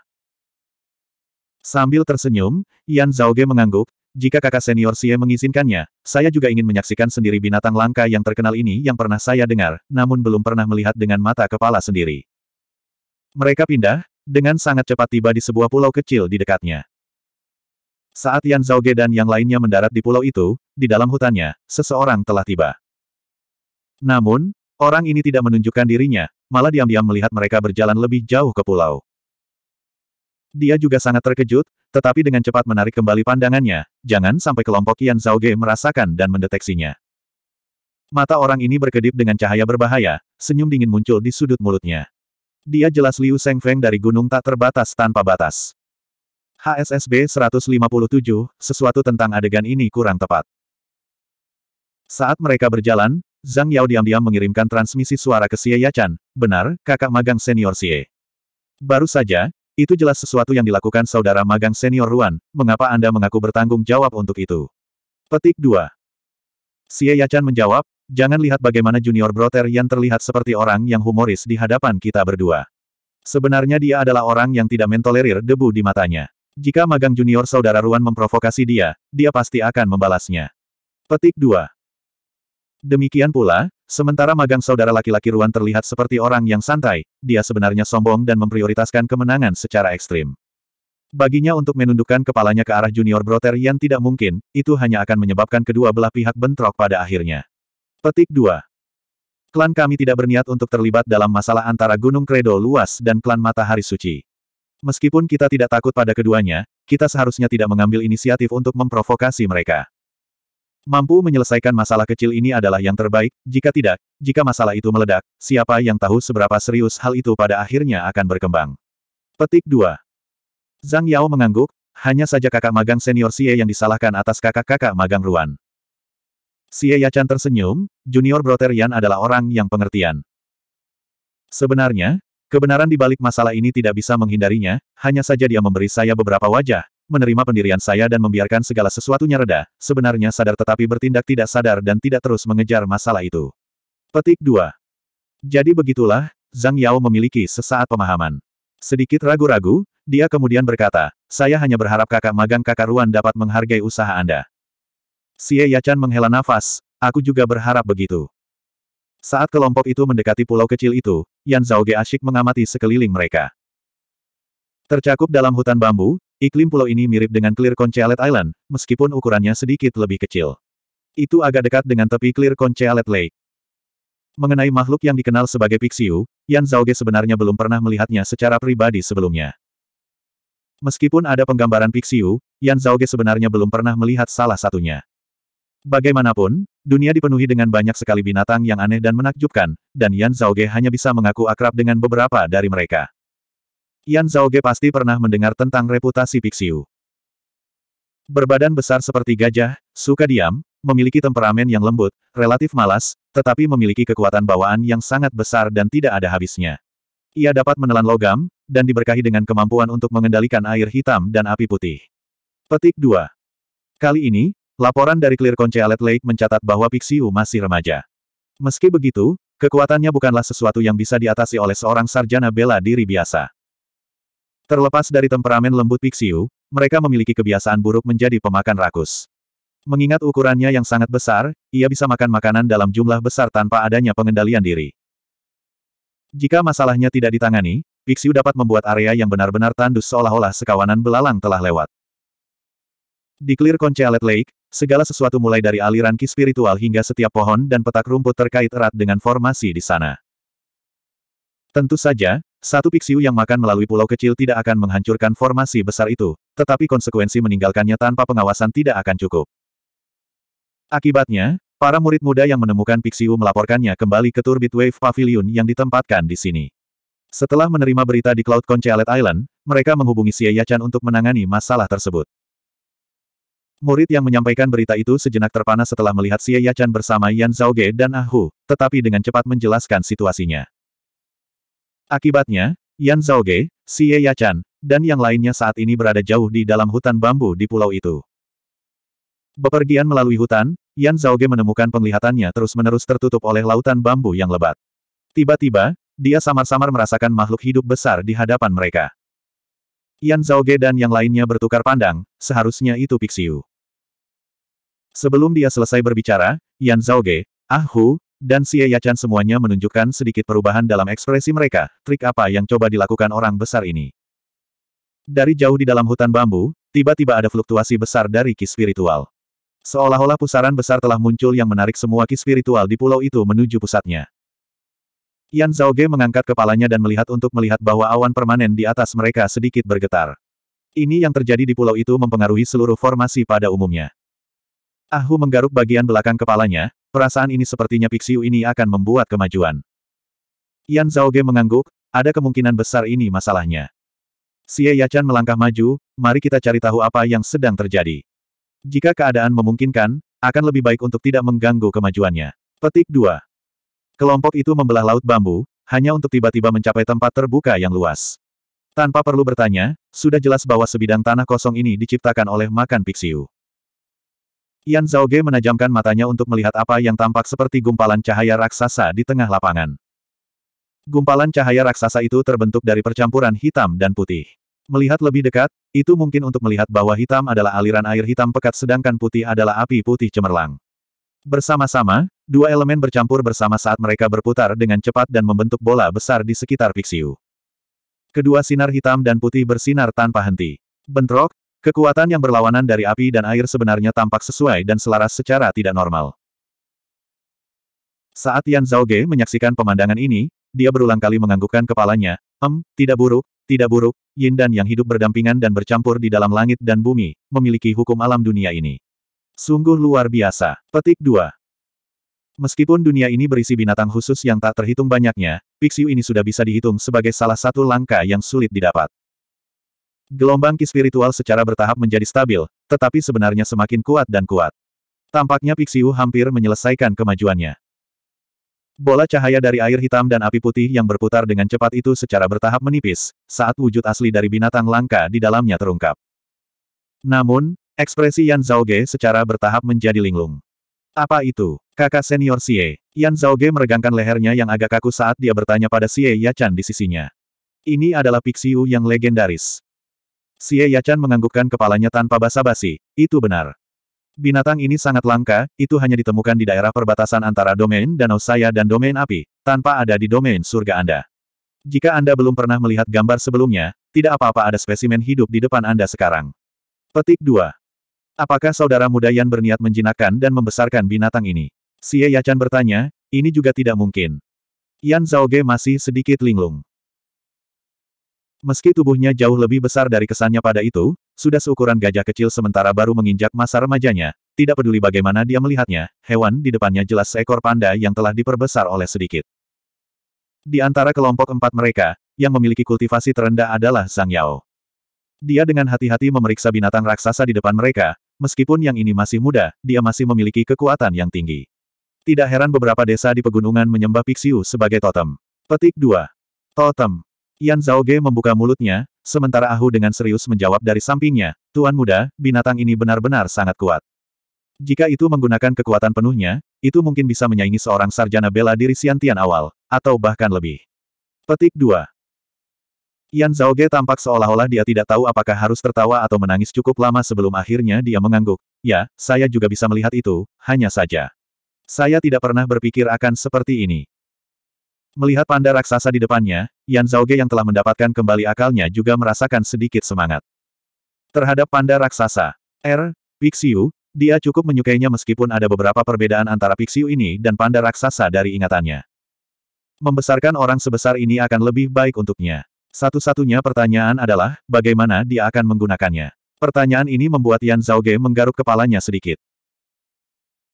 Sambil tersenyum, Yan Zhaoge mengangguk, jika kakak senior Xie mengizinkannya, saya juga ingin menyaksikan sendiri binatang langka yang terkenal ini yang pernah saya dengar, namun belum pernah melihat dengan mata kepala sendiri. Mereka pindah, dengan sangat cepat tiba di sebuah pulau kecil di dekatnya. Saat Yan Zhaoge dan yang lainnya mendarat di pulau itu, di dalam hutannya, seseorang telah tiba. Namun, orang ini tidak menunjukkan dirinya, malah diam-diam melihat mereka berjalan lebih jauh ke pulau. Dia juga sangat terkejut, tetapi dengan cepat menarik kembali pandangannya, jangan sampai kelompok Yan Zhaoge merasakan dan mendeteksinya. Mata orang ini berkedip dengan cahaya berbahaya, senyum dingin muncul di sudut mulutnya. Dia jelas Liu Sengfeng dari gunung tak terbatas tanpa batas. HSSB 157, sesuatu tentang adegan ini kurang tepat. Saat mereka berjalan, Zhang Yao diam-diam mengirimkan transmisi suara ke Xie Yachan, benar, kakak magang senior Xie. Baru saja, itu jelas sesuatu yang dilakukan saudara magang senior Ruan, mengapa Anda mengaku bertanggung jawab untuk itu? Petik 2. Xie Yachan menjawab, jangan lihat bagaimana junior brother yang terlihat seperti orang yang humoris di hadapan kita berdua. Sebenarnya dia adalah orang yang tidak mentolerir debu di matanya. Jika magang junior saudara Ruan memprovokasi dia, dia pasti akan membalasnya. Petik 2. Demikian pula, sementara magang saudara laki-laki Ruan terlihat seperti orang yang santai, dia sebenarnya sombong dan memprioritaskan kemenangan secara ekstrim. Baginya untuk menundukkan kepalanya ke arah junior broter yang tidak mungkin, itu hanya akan menyebabkan kedua belah pihak bentrok pada akhirnya. Petik 2. Klan kami tidak berniat untuk terlibat dalam masalah antara Gunung Kredo Luas dan Klan Matahari Suci. Meskipun kita tidak takut pada keduanya, kita seharusnya tidak mengambil inisiatif untuk memprovokasi mereka. Mampu menyelesaikan masalah kecil ini adalah yang terbaik, jika tidak, jika masalah itu meledak, siapa yang tahu seberapa serius hal itu pada akhirnya akan berkembang. Petik 2. Zhang Yao mengangguk, hanya saja kakak magang senior Xie yang disalahkan atas kakak-kakak magang Ruan. Xie Yachan tersenyum, junior Broterian adalah orang yang pengertian. Sebenarnya, Kebenaran di balik masalah ini tidak bisa menghindarinya, hanya saja dia memberi saya beberapa wajah, menerima pendirian saya dan membiarkan segala sesuatunya reda, sebenarnya sadar tetapi bertindak tidak sadar dan tidak terus mengejar masalah itu. Petik 2. Jadi begitulah, Zhang Yao memiliki sesaat pemahaman. Sedikit ragu-ragu, dia kemudian berkata, saya hanya berharap kakak magang kakak Ruan dapat menghargai usaha Anda. Xie Yachan menghela nafas, aku juga berharap begitu. Saat kelompok itu mendekati pulau kecil itu, Yan Zhao Ge asyik mengamati sekeliling mereka. Tercakup dalam hutan bambu, iklim pulau ini mirip dengan Clear Conchalet Island, meskipun ukurannya sedikit lebih kecil. Itu agak dekat dengan tepi Clear Conchalet Lake. Mengenai makhluk yang dikenal sebagai Pixiu, Yan Zhao Ge sebenarnya belum pernah melihatnya secara pribadi sebelumnya. Meskipun ada penggambaran Pixiu, Yan Zhao Ge sebenarnya belum pernah melihat salah satunya. Bagaimanapun, Dunia dipenuhi dengan banyak sekali binatang yang aneh dan menakjubkan, dan Yan Ge hanya bisa mengaku akrab dengan beberapa dari mereka. Yan Ge pasti pernah mendengar tentang reputasi Pixiu. Berbadan besar seperti gajah, suka diam, memiliki temperamen yang lembut, relatif malas, tetapi memiliki kekuatan bawaan yang sangat besar dan tidak ada habisnya. Ia dapat menelan logam, dan diberkahi dengan kemampuan untuk mengendalikan air hitam dan api putih. Petik 2. Kali ini, Laporan dari Clear Concealed Lake mencatat bahwa Pixiu masih remaja. Meski begitu, kekuatannya bukanlah sesuatu yang bisa diatasi oleh seorang sarjana bela diri biasa. Terlepas dari temperamen lembut Pixiu, mereka memiliki kebiasaan buruk menjadi pemakan rakus. Mengingat ukurannya yang sangat besar, ia bisa makan makanan dalam jumlah besar tanpa adanya pengendalian diri. Jika masalahnya tidak ditangani, Pixiu dapat membuat area yang benar-benar tandus seolah-olah sekawanan belalang telah lewat. Di Clear Concealed Lake, Segala sesuatu mulai dari aliran ki spiritual hingga setiap pohon dan petak rumput terkait erat dengan formasi di sana. Tentu saja, satu piksiu yang makan melalui pulau kecil tidak akan menghancurkan formasi besar itu, tetapi konsekuensi meninggalkannya tanpa pengawasan tidak akan cukup. Akibatnya, para murid muda yang menemukan piksiu melaporkannya kembali ke Turbit Wave Pavilion yang ditempatkan di sini. Setelah menerima berita di Cloud Conchalet Island, mereka menghubungi Xie Yachan untuk menangani masalah tersebut. Murid yang menyampaikan berita itu sejenak terpana setelah melihat Xie Yachan bersama Yan Zhao Ge dan Ah Hu, tetapi dengan cepat menjelaskan situasinya. Akibatnya, Yan Zhao Ge, Xie Yachan, dan yang lainnya saat ini berada jauh di dalam hutan bambu di pulau itu. Bepergian melalui hutan, Yan Zhao Ge menemukan penglihatannya terus-menerus tertutup oleh lautan bambu yang lebat. Tiba-tiba, dia samar-samar merasakan makhluk hidup besar di hadapan mereka. Yan Zhao Ge dan yang lainnya bertukar pandang, seharusnya itu Pixiu. Sebelum dia selesai berbicara, Yan Ge, Ah Hu, dan Xie Yachan semuanya menunjukkan sedikit perubahan dalam ekspresi mereka, trik apa yang coba dilakukan orang besar ini. Dari jauh di dalam hutan bambu, tiba-tiba ada fluktuasi besar dari ki spiritual. Seolah-olah pusaran besar telah muncul yang menarik semua ki spiritual di pulau itu menuju pusatnya. Yan Ge mengangkat kepalanya dan melihat untuk melihat bahwa awan permanen di atas mereka sedikit bergetar. Ini yang terjadi di pulau itu mempengaruhi seluruh formasi pada umumnya. Ahu menggaruk bagian belakang kepalanya, perasaan ini sepertinya Pixiu ini akan membuat kemajuan. Yan Zhaoge mengangguk, ada kemungkinan besar ini masalahnya. Xie Yachan melangkah maju, mari kita cari tahu apa yang sedang terjadi. Jika keadaan memungkinkan, akan lebih baik untuk tidak mengganggu kemajuannya. Petik 2. Kelompok itu membelah laut bambu, hanya untuk tiba-tiba mencapai tempat terbuka yang luas. Tanpa perlu bertanya, sudah jelas bahwa sebidang tanah kosong ini diciptakan oleh makan Pixiu. Yan Zhao Ge menajamkan matanya untuk melihat apa yang tampak seperti gumpalan cahaya raksasa di tengah lapangan. Gumpalan cahaya raksasa itu terbentuk dari percampuran hitam dan putih. Melihat lebih dekat, itu mungkin untuk melihat bahwa hitam adalah aliran air hitam pekat sedangkan putih adalah api putih cemerlang. Bersama-sama, dua elemen bercampur bersama saat mereka berputar dengan cepat dan membentuk bola besar di sekitar Pixiu. Kedua sinar hitam dan putih bersinar tanpa henti. Bentrok, Kekuatan yang berlawanan dari api dan air sebenarnya tampak sesuai dan selaras secara tidak normal. Saat Yan Zhaoge menyaksikan pemandangan ini, dia berulang kali menganggukkan kepalanya, em, tidak buruk, tidak buruk, yin dan yang hidup berdampingan dan bercampur di dalam langit dan bumi, memiliki hukum alam dunia ini. Sungguh luar biasa. Petik 2. Meskipun dunia ini berisi binatang khusus yang tak terhitung banyaknya, Pixiu ini sudah bisa dihitung sebagai salah satu langkah yang sulit didapat. Gelombang ki spiritual secara bertahap menjadi stabil, tetapi sebenarnya semakin kuat dan kuat. Tampaknya Pixiu hampir menyelesaikan kemajuannya. Bola cahaya dari air hitam dan api putih yang berputar dengan cepat itu secara bertahap menipis, saat wujud asli dari binatang langka di dalamnya terungkap. Namun, ekspresi Yan Ge secara bertahap menjadi linglung. Apa itu? Kakak senior Xie. Yan Ge meregangkan lehernya yang agak kaku saat dia bertanya pada Xie Yachan di sisinya. Ini adalah Pixiu yang legendaris. Xie Yachan menganggukkan kepalanya tanpa basa-basi, itu benar. Binatang ini sangat langka, itu hanya ditemukan di daerah perbatasan antara domain danau saya dan domain api, tanpa ada di domain surga Anda. Jika Anda belum pernah melihat gambar sebelumnya, tidak apa-apa ada spesimen hidup di depan Anda sekarang. Petik 2. Apakah saudara muda Yan berniat menjinakkan dan membesarkan binatang ini? Xie Yachan bertanya, ini juga tidak mungkin. Yan Zhaoge masih sedikit linglung. Meski tubuhnya jauh lebih besar dari kesannya pada itu, sudah seukuran gajah kecil sementara baru menginjak masa remajanya, tidak peduli bagaimana dia melihatnya, hewan di depannya jelas seekor panda yang telah diperbesar oleh sedikit. Di antara kelompok empat mereka, yang memiliki kultivasi terendah adalah Sang Yao. Dia dengan hati-hati memeriksa binatang raksasa di depan mereka, meskipun yang ini masih muda, dia masih memiliki kekuatan yang tinggi. Tidak heran beberapa desa di pegunungan menyembah Pixiu sebagai totem. Petik 2. Totem. Yan Zhao Ge membuka mulutnya, sementara Ahu dengan serius menjawab dari sampingnya, Tuan Muda, binatang ini benar-benar sangat kuat. Jika itu menggunakan kekuatan penuhnya, itu mungkin bisa menyaingi seorang sarjana bela diri Siantian awal, atau bahkan lebih. Petik 2. Yan Zhaoge tampak seolah-olah dia tidak tahu apakah harus tertawa atau menangis cukup lama sebelum akhirnya dia mengangguk. Ya, saya juga bisa melihat itu, hanya saja. Saya tidak pernah berpikir akan seperti ini. Melihat panda raksasa di depannya, Yan Ge yang telah mendapatkan kembali akalnya juga merasakan sedikit semangat. Terhadap panda raksasa, R. Pixiu, dia cukup menyukainya meskipun ada beberapa perbedaan antara Pixiu ini dan panda raksasa dari ingatannya. Membesarkan orang sebesar ini akan lebih baik untuknya. Satu-satunya pertanyaan adalah, bagaimana dia akan menggunakannya? Pertanyaan ini membuat Yan Ge menggaruk kepalanya sedikit.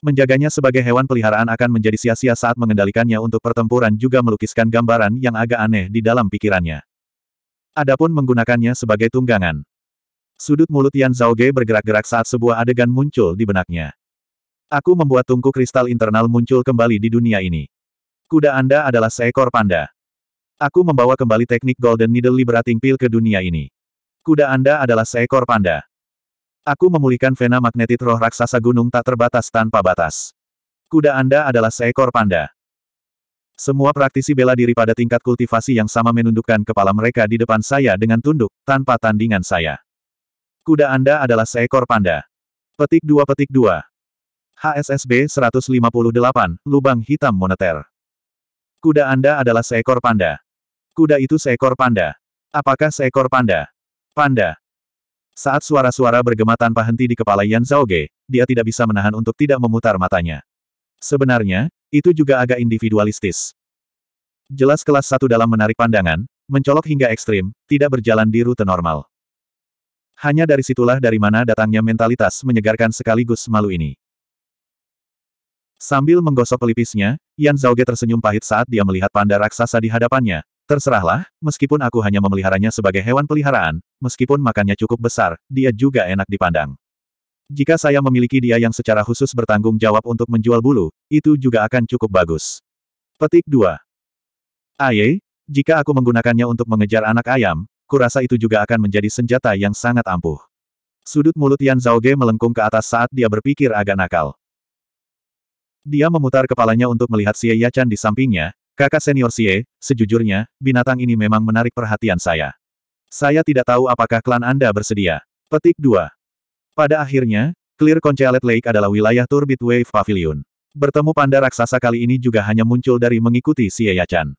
Menjaganya sebagai hewan peliharaan akan menjadi sia-sia saat mengendalikannya untuk pertempuran juga melukiskan gambaran yang agak aneh di dalam pikirannya. Adapun menggunakannya sebagai tunggangan. Sudut mulut Yan Ge bergerak-gerak saat sebuah adegan muncul di benaknya. Aku membuat tungku kristal internal muncul kembali di dunia ini. Kuda Anda adalah seekor panda. Aku membawa kembali teknik Golden Needle Liberating Pill ke dunia ini. Kuda Anda adalah seekor panda. Aku memulihkan vena magnetit roh raksasa gunung tak terbatas tanpa batas. Kuda Anda adalah seekor panda. Semua praktisi bela diri pada tingkat kultivasi yang sama menundukkan kepala mereka di depan saya dengan tunduk, tanpa tandingan saya. Kuda Anda adalah seekor panda. Petik 2 petik 2. HSSB 158, Lubang Hitam Moneter. Kuda Anda adalah seekor panda. Kuda itu seekor panda. Apakah seekor panda? Panda. Saat suara-suara bergema tanpa henti di kepala Yan Ge, dia tidak bisa menahan untuk tidak memutar matanya. Sebenarnya, itu juga agak individualistis. Jelas kelas satu dalam menarik pandangan, mencolok hingga ekstrim, tidak berjalan di rute normal. Hanya dari situlah dari mana datangnya mentalitas menyegarkan sekaligus malu ini. Sambil menggosok pelipisnya, Yan Ge tersenyum pahit saat dia melihat panda raksasa di hadapannya, Terserahlah, meskipun aku hanya memeliharanya sebagai hewan peliharaan, meskipun makannya cukup besar, dia juga enak dipandang. Jika saya memiliki dia yang secara khusus bertanggung jawab untuk menjual bulu, itu juga akan cukup bagus. Petik 2. Aye, jika aku menggunakannya untuk mengejar anak ayam, kurasa itu juga akan menjadi senjata yang sangat ampuh. Sudut mulut Yan Zhao Ge melengkung ke atas saat dia berpikir agak nakal. Dia memutar kepalanya untuk melihat Xie Yachan di sampingnya, Kakak senior Xie, sejujurnya, binatang ini memang menarik perhatian saya. Saya tidak tahu apakah klan Anda bersedia. Petik 2. Pada akhirnya, Clear Conchalet Lake adalah wilayah Turbit Wave Pavilion. Bertemu panda raksasa kali ini juga hanya muncul dari mengikuti Xie Yachan.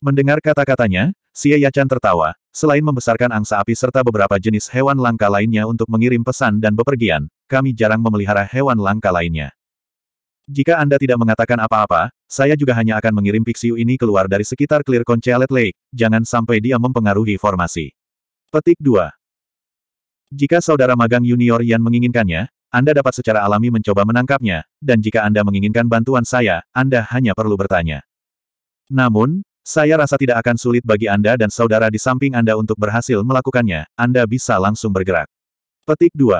Mendengar kata-katanya, Xie Yachan tertawa, selain membesarkan angsa api serta beberapa jenis hewan langka lainnya untuk mengirim pesan dan bepergian, kami jarang memelihara hewan langka lainnya. Jika Anda tidak mengatakan apa-apa, saya juga hanya akan mengirim Pixiu ini keluar dari sekitar Clear Conchalet Lake, jangan sampai dia mempengaruhi formasi. Petik 2. Jika saudara magang junior Yan menginginkannya, Anda dapat secara alami mencoba menangkapnya, dan jika Anda menginginkan bantuan saya, Anda hanya perlu bertanya. Namun, saya rasa tidak akan sulit bagi Anda dan saudara di samping Anda untuk berhasil melakukannya, Anda bisa langsung bergerak. Petik 2.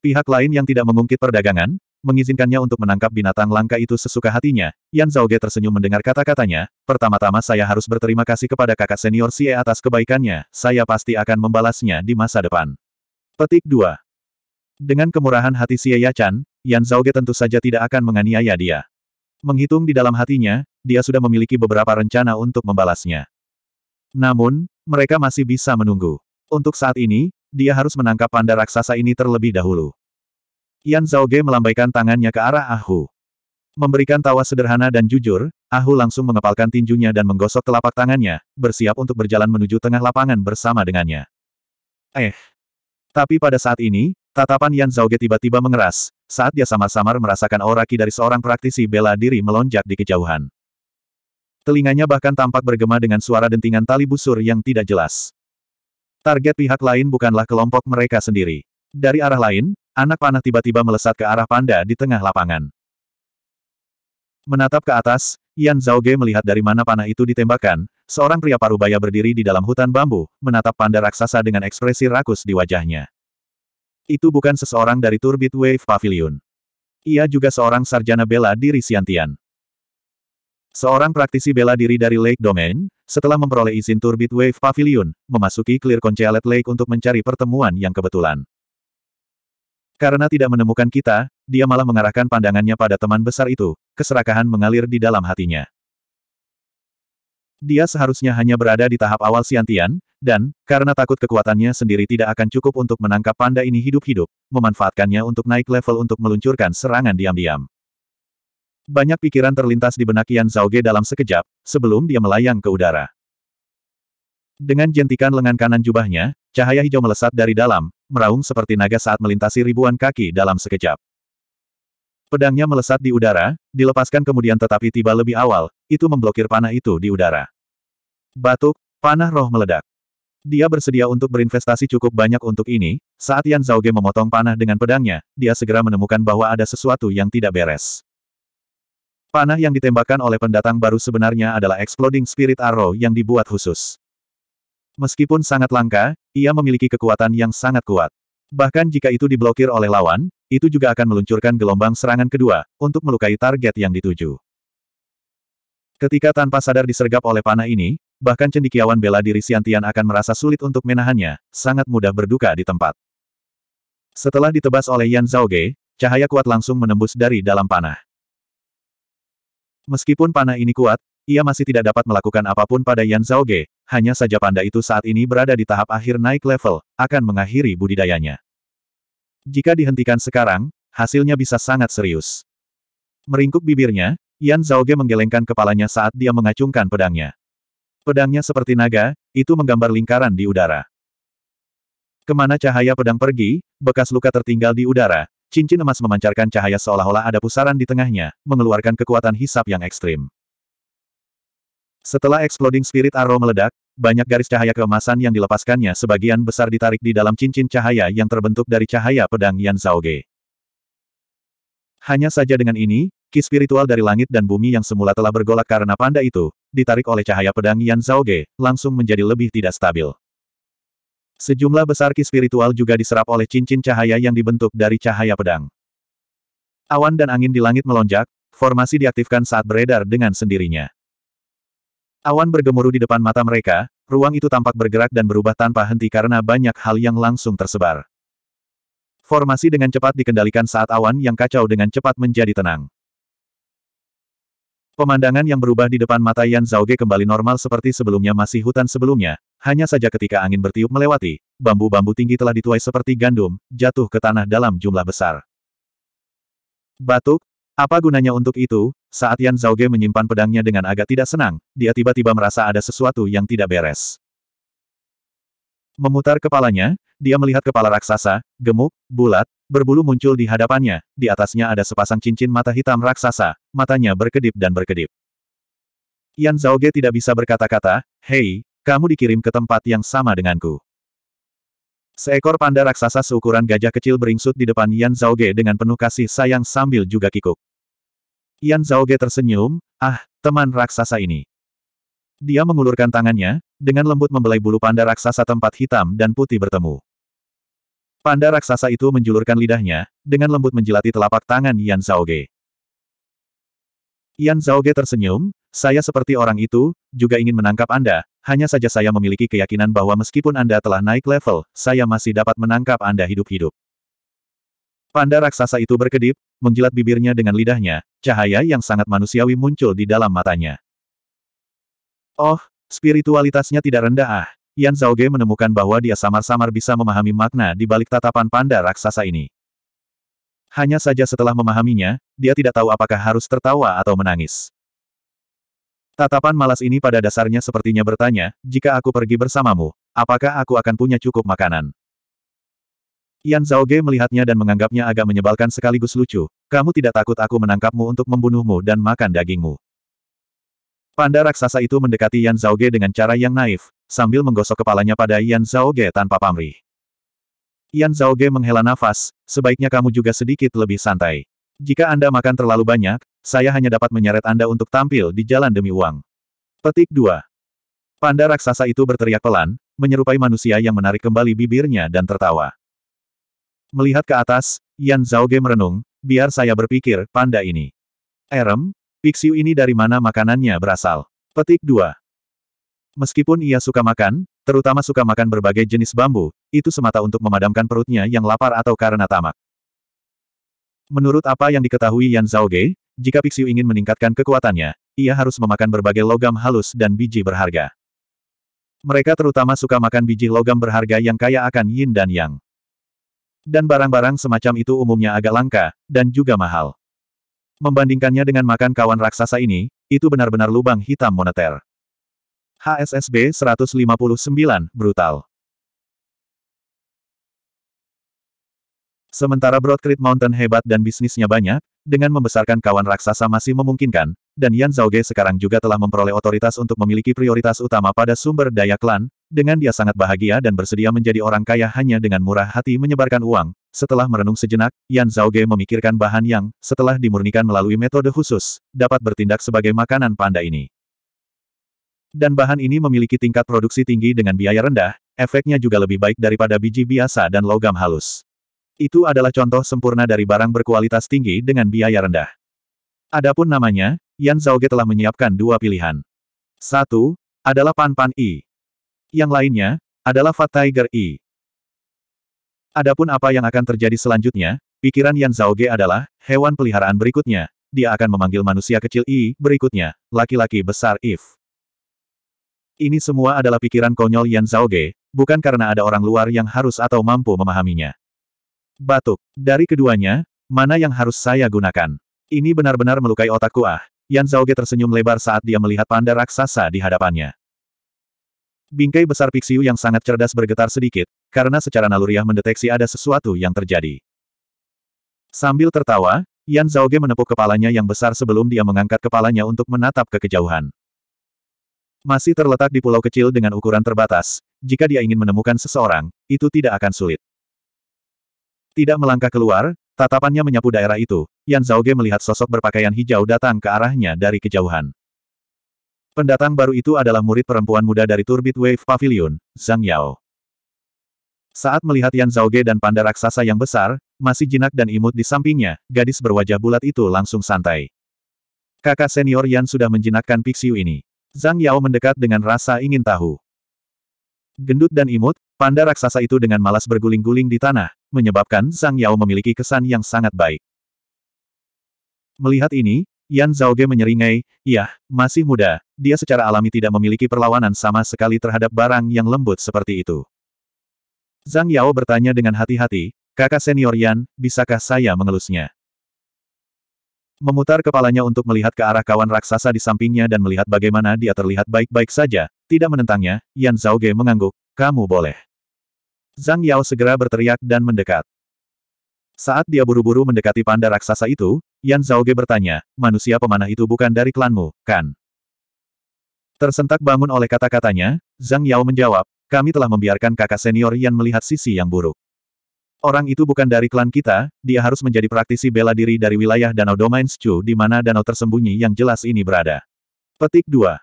Pihak lain yang tidak mengungkit perdagangan, mengizinkannya untuk menangkap binatang langka itu sesuka hatinya, Yan Zhaoge tersenyum mendengar kata-katanya, pertama-tama saya harus berterima kasih kepada kakak senior Xie atas kebaikannya, saya pasti akan membalasnya di masa depan. Petik 2. Dengan kemurahan hati Xie Yachan, Yan Zhaoge tentu saja tidak akan menganiaya dia. Menghitung di dalam hatinya, dia sudah memiliki beberapa rencana untuk membalasnya. Namun, mereka masih bisa menunggu. Untuk saat ini, dia harus menangkap panda raksasa ini terlebih dahulu. Yan Zhaoge melambaikan tangannya ke arah Ahu. Memberikan tawa sederhana dan jujur, Ahu langsung mengepalkan tinjunya dan menggosok telapak tangannya, bersiap untuk berjalan menuju tengah lapangan bersama dengannya. Eh. Tapi pada saat ini, tatapan Yan Zhaoge tiba-tiba mengeras, saat dia samar-samar merasakan aura ki dari seorang praktisi bela diri melonjak di kejauhan. Telinganya bahkan tampak bergema dengan suara dentingan tali busur yang tidak jelas. Target pihak lain bukanlah kelompok mereka sendiri. Dari arah lain, anak panah tiba-tiba melesat ke arah panda di tengah lapangan. Menatap ke atas, Yan Zhaoge melihat dari mana panah itu ditembakkan, seorang pria parubaya berdiri di dalam hutan bambu, menatap panda raksasa dengan ekspresi rakus di wajahnya. Itu bukan seseorang dari Turbit Wave Pavilion. Ia juga seorang sarjana bela diri Siantian. Seorang praktisi bela diri dari Lake Domain, setelah memperoleh izin Turbit Wave Pavilion, memasuki Clear Concealed Lake untuk mencari pertemuan yang kebetulan. Karena tidak menemukan kita, dia malah mengarahkan pandangannya pada teman besar itu, keserakahan mengalir di dalam hatinya. Dia seharusnya hanya berada di tahap awal siantian, dan, karena takut kekuatannya sendiri tidak akan cukup untuk menangkap panda ini hidup-hidup, memanfaatkannya untuk naik level untuk meluncurkan serangan diam-diam. Banyak pikiran terlintas di benak Yan Zhaoge dalam sekejap, sebelum dia melayang ke udara. Dengan jentikan lengan kanan jubahnya, cahaya hijau melesat dari dalam, meraung seperti naga saat melintasi ribuan kaki dalam sekejap. Pedangnya melesat di udara, dilepaskan kemudian tetapi tiba lebih awal, itu memblokir panah itu di udara. Batuk, panah roh meledak. Dia bersedia untuk berinvestasi cukup banyak untuk ini, saat Yan Zhaoge memotong panah dengan pedangnya, dia segera menemukan bahwa ada sesuatu yang tidak beres. Panah yang ditembakkan oleh pendatang baru sebenarnya adalah Exploding Spirit Arrow yang dibuat khusus. Meskipun sangat langka, ia memiliki kekuatan yang sangat kuat. Bahkan jika itu diblokir oleh lawan, itu juga akan meluncurkan gelombang serangan kedua, untuk melukai target yang dituju. Ketika tanpa sadar disergap oleh panah ini, bahkan cendikiawan bela diri Siantian akan merasa sulit untuk menahannya, sangat mudah berduka di tempat. Setelah ditebas oleh Yan Zhao Ge, cahaya kuat langsung menembus dari dalam panah. Meskipun panah ini kuat, ia masih tidak dapat melakukan apapun pada Yan Zhao Ge hanya saja panda itu saat ini berada di tahap akhir naik level, akan mengakhiri budidayanya. Jika dihentikan sekarang, hasilnya bisa sangat serius. Meringkuk bibirnya, Yan Zhaoge menggelengkan kepalanya saat dia mengacungkan pedangnya. Pedangnya seperti naga, itu menggambar lingkaran di udara. Kemana cahaya pedang pergi, bekas luka tertinggal di udara, cincin emas memancarkan cahaya seolah-olah ada pusaran di tengahnya, mengeluarkan kekuatan hisap yang ekstrim. Setelah Exploding Spirit Arrow meledak, banyak garis cahaya keemasan yang dilepaskannya sebagian besar ditarik di dalam cincin cahaya yang terbentuk dari cahaya pedang Yan Ge. Hanya saja dengan ini, ki spiritual dari langit dan bumi yang semula telah bergolak karena panda itu, ditarik oleh cahaya pedang Yan Ge langsung menjadi lebih tidak stabil. Sejumlah besar ki spiritual juga diserap oleh cincin cahaya yang dibentuk dari cahaya pedang. Awan dan angin di langit melonjak, formasi diaktifkan saat beredar dengan sendirinya. Awan bergemuruh di depan mata mereka, ruang itu tampak bergerak dan berubah tanpa henti karena banyak hal yang langsung tersebar. Formasi dengan cepat dikendalikan saat awan yang kacau dengan cepat menjadi tenang. Pemandangan yang berubah di depan mata Yan Zhaoge kembali normal seperti sebelumnya masih hutan sebelumnya, hanya saja ketika angin bertiup melewati, bambu-bambu tinggi telah dituai seperti gandum, jatuh ke tanah dalam jumlah besar. Batuk, apa gunanya untuk itu, saat Yan Ge menyimpan pedangnya dengan agak tidak senang, dia tiba-tiba merasa ada sesuatu yang tidak beres. Memutar kepalanya, dia melihat kepala raksasa, gemuk, bulat, berbulu muncul di hadapannya, di atasnya ada sepasang cincin mata hitam raksasa, matanya berkedip dan berkedip. Yan Ge tidak bisa berkata-kata, Hei, kamu dikirim ke tempat yang sama denganku. Seekor panda raksasa seukuran gajah kecil beringsut di depan Yan Ge dengan penuh kasih sayang sambil juga kikuk. Yan Zhaoge tersenyum, ah, teman raksasa ini. Dia mengulurkan tangannya, dengan lembut membelai bulu panda raksasa tempat hitam dan putih bertemu. Panda raksasa itu menjulurkan lidahnya, dengan lembut menjilati telapak tangan Yan Zhaoge. Yan Zhaoge tersenyum, saya seperti orang itu, juga ingin menangkap Anda, hanya saja saya memiliki keyakinan bahwa meskipun Anda telah naik level, saya masih dapat menangkap Anda hidup-hidup. Panda raksasa itu berkedip, menjilat bibirnya dengan lidahnya, cahaya yang sangat manusiawi muncul di dalam matanya. Oh, spiritualitasnya tidak rendah ah. Yan Zhaoge menemukan bahwa dia samar-samar bisa memahami makna di balik tatapan panda raksasa ini. Hanya saja setelah memahaminya, dia tidak tahu apakah harus tertawa atau menangis. Tatapan malas ini pada dasarnya sepertinya bertanya, jika aku pergi bersamamu, apakah aku akan punya cukup makanan? Yan Zhao Ge melihatnya dan menganggapnya agak menyebalkan sekaligus lucu, kamu tidak takut aku menangkapmu untuk membunuhmu dan makan dagingmu. Panda raksasa itu mendekati Yan Zhao Ge dengan cara yang naif, sambil menggosok kepalanya pada Yan Zhao Ge tanpa pamrih. Yan Zhao Ge menghela nafas, sebaiknya kamu juga sedikit lebih santai. Jika Anda makan terlalu banyak, saya hanya dapat menyeret Anda untuk tampil di jalan demi uang. Petik 2. Panda raksasa itu berteriak pelan, menyerupai manusia yang menarik kembali bibirnya dan tertawa. Melihat ke atas, Yan Ge merenung, biar saya berpikir, panda ini. Erem, Pixiu ini dari mana makanannya berasal? Petik 2. Meskipun ia suka makan, terutama suka makan berbagai jenis bambu, itu semata untuk memadamkan perutnya yang lapar atau karena tamak. Menurut apa yang diketahui Yan Ge, jika Pixiu ingin meningkatkan kekuatannya, ia harus memakan berbagai logam halus dan biji berharga. Mereka terutama suka makan biji logam berharga yang kaya akan yin dan yang dan barang-barang semacam itu umumnya agak langka, dan juga mahal. Membandingkannya dengan makan kawan raksasa ini, itu benar-benar lubang hitam moneter. HSSB 159, brutal. Sementara Broadcrete Mountain hebat dan bisnisnya banyak, dengan membesarkan kawan raksasa masih memungkinkan, dan Yan Zhao Ge sekarang juga telah memperoleh otoritas untuk memiliki prioritas utama pada sumber daya klan, dengan dia sangat bahagia dan bersedia menjadi orang kaya hanya dengan murah hati menyebarkan uang, setelah merenung sejenak, Yan Ge memikirkan bahan yang, setelah dimurnikan melalui metode khusus, dapat bertindak sebagai makanan panda ini. Dan bahan ini memiliki tingkat produksi tinggi dengan biaya rendah, efeknya juga lebih baik daripada biji biasa dan logam halus. Itu adalah contoh sempurna dari barang berkualitas tinggi dengan biaya rendah. Adapun namanya, Yan Ge telah menyiapkan dua pilihan. Satu, adalah Pan Pan I. Yang lainnya, adalah Fat Tiger E. Adapun apa yang akan terjadi selanjutnya, pikiran Yan Ge adalah, hewan peliharaan berikutnya, dia akan memanggil manusia kecil I, berikutnya, laki-laki besar If. Ini semua adalah pikiran konyol Yan Ge, bukan karena ada orang luar yang harus atau mampu memahaminya. Batuk. Dari keduanya, mana yang harus saya gunakan? Ini benar-benar melukai otakku ah. Yan Ge tersenyum lebar saat dia melihat panda raksasa di hadapannya. Bingkai besar Pixiu yang sangat cerdas bergetar sedikit, karena secara naluriah mendeteksi ada sesuatu yang terjadi. Sambil tertawa, Yan Zhaoge menepuk kepalanya yang besar sebelum dia mengangkat kepalanya untuk menatap ke kejauhan. Masih terletak di pulau kecil dengan ukuran terbatas, jika dia ingin menemukan seseorang, itu tidak akan sulit. Tidak melangkah keluar, tatapannya menyapu daerah itu, Yan Zhaoge melihat sosok berpakaian hijau datang ke arahnya dari kejauhan. Pendatang baru itu adalah murid perempuan muda dari Turbit Wave Pavilion, Zhang Yao. Saat melihat Yan Zhao Ge dan panda raksasa yang besar, masih jinak dan imut di sampingnya, gadis berwajah bulat itu langsung santai. Kakak senior Yan sudah menjinakkan Pixiu ini. Zhang Yao mendekat dengan rasa ingin tahu. Gendut dan imut, panda raksasa itu dengan malas berguling-guling di tanah, menyebabkan Zhang Yao memiliki kesan yang sangat baik. Melihat ini, Yan Zhao Ge menyeringai, Yah, masih muda, dia secara alami tidak memiliki perlawanan sama sekali terhadap barang yang lembut seperti itu. Zhang Yao bertanya dengan hati-hati, kakak senior Yan, bisakah saya mengelusnya? Memutar kepalanya untuk melihat ke arah kawan raksasa di sampingnya dan melihat bagaimana dia terlihat baik-baik saja, tidak menentangnya, Yan Zhao Ge mengangguk, kamu boleh. Zhang Yao segera berteriak dan mendekat. Saat dia buru-buru mendekati panda raksasa itu, Yan Zhao Ge bertanya, manusia pemanah itu bukan dari klanmu, kan? Tersentak bangun oleh kata-katanya, Zhang Yao menjawab, kami telah membiarkan kakak senior Yan melihat sisi yang buruk. Orang itu bukan dari klan kita, dia harus menjadi praktisi bela diri dari wilayah Danau Domain Chu di mana danau tersembunyi yang jelas ini berada. Petik 2.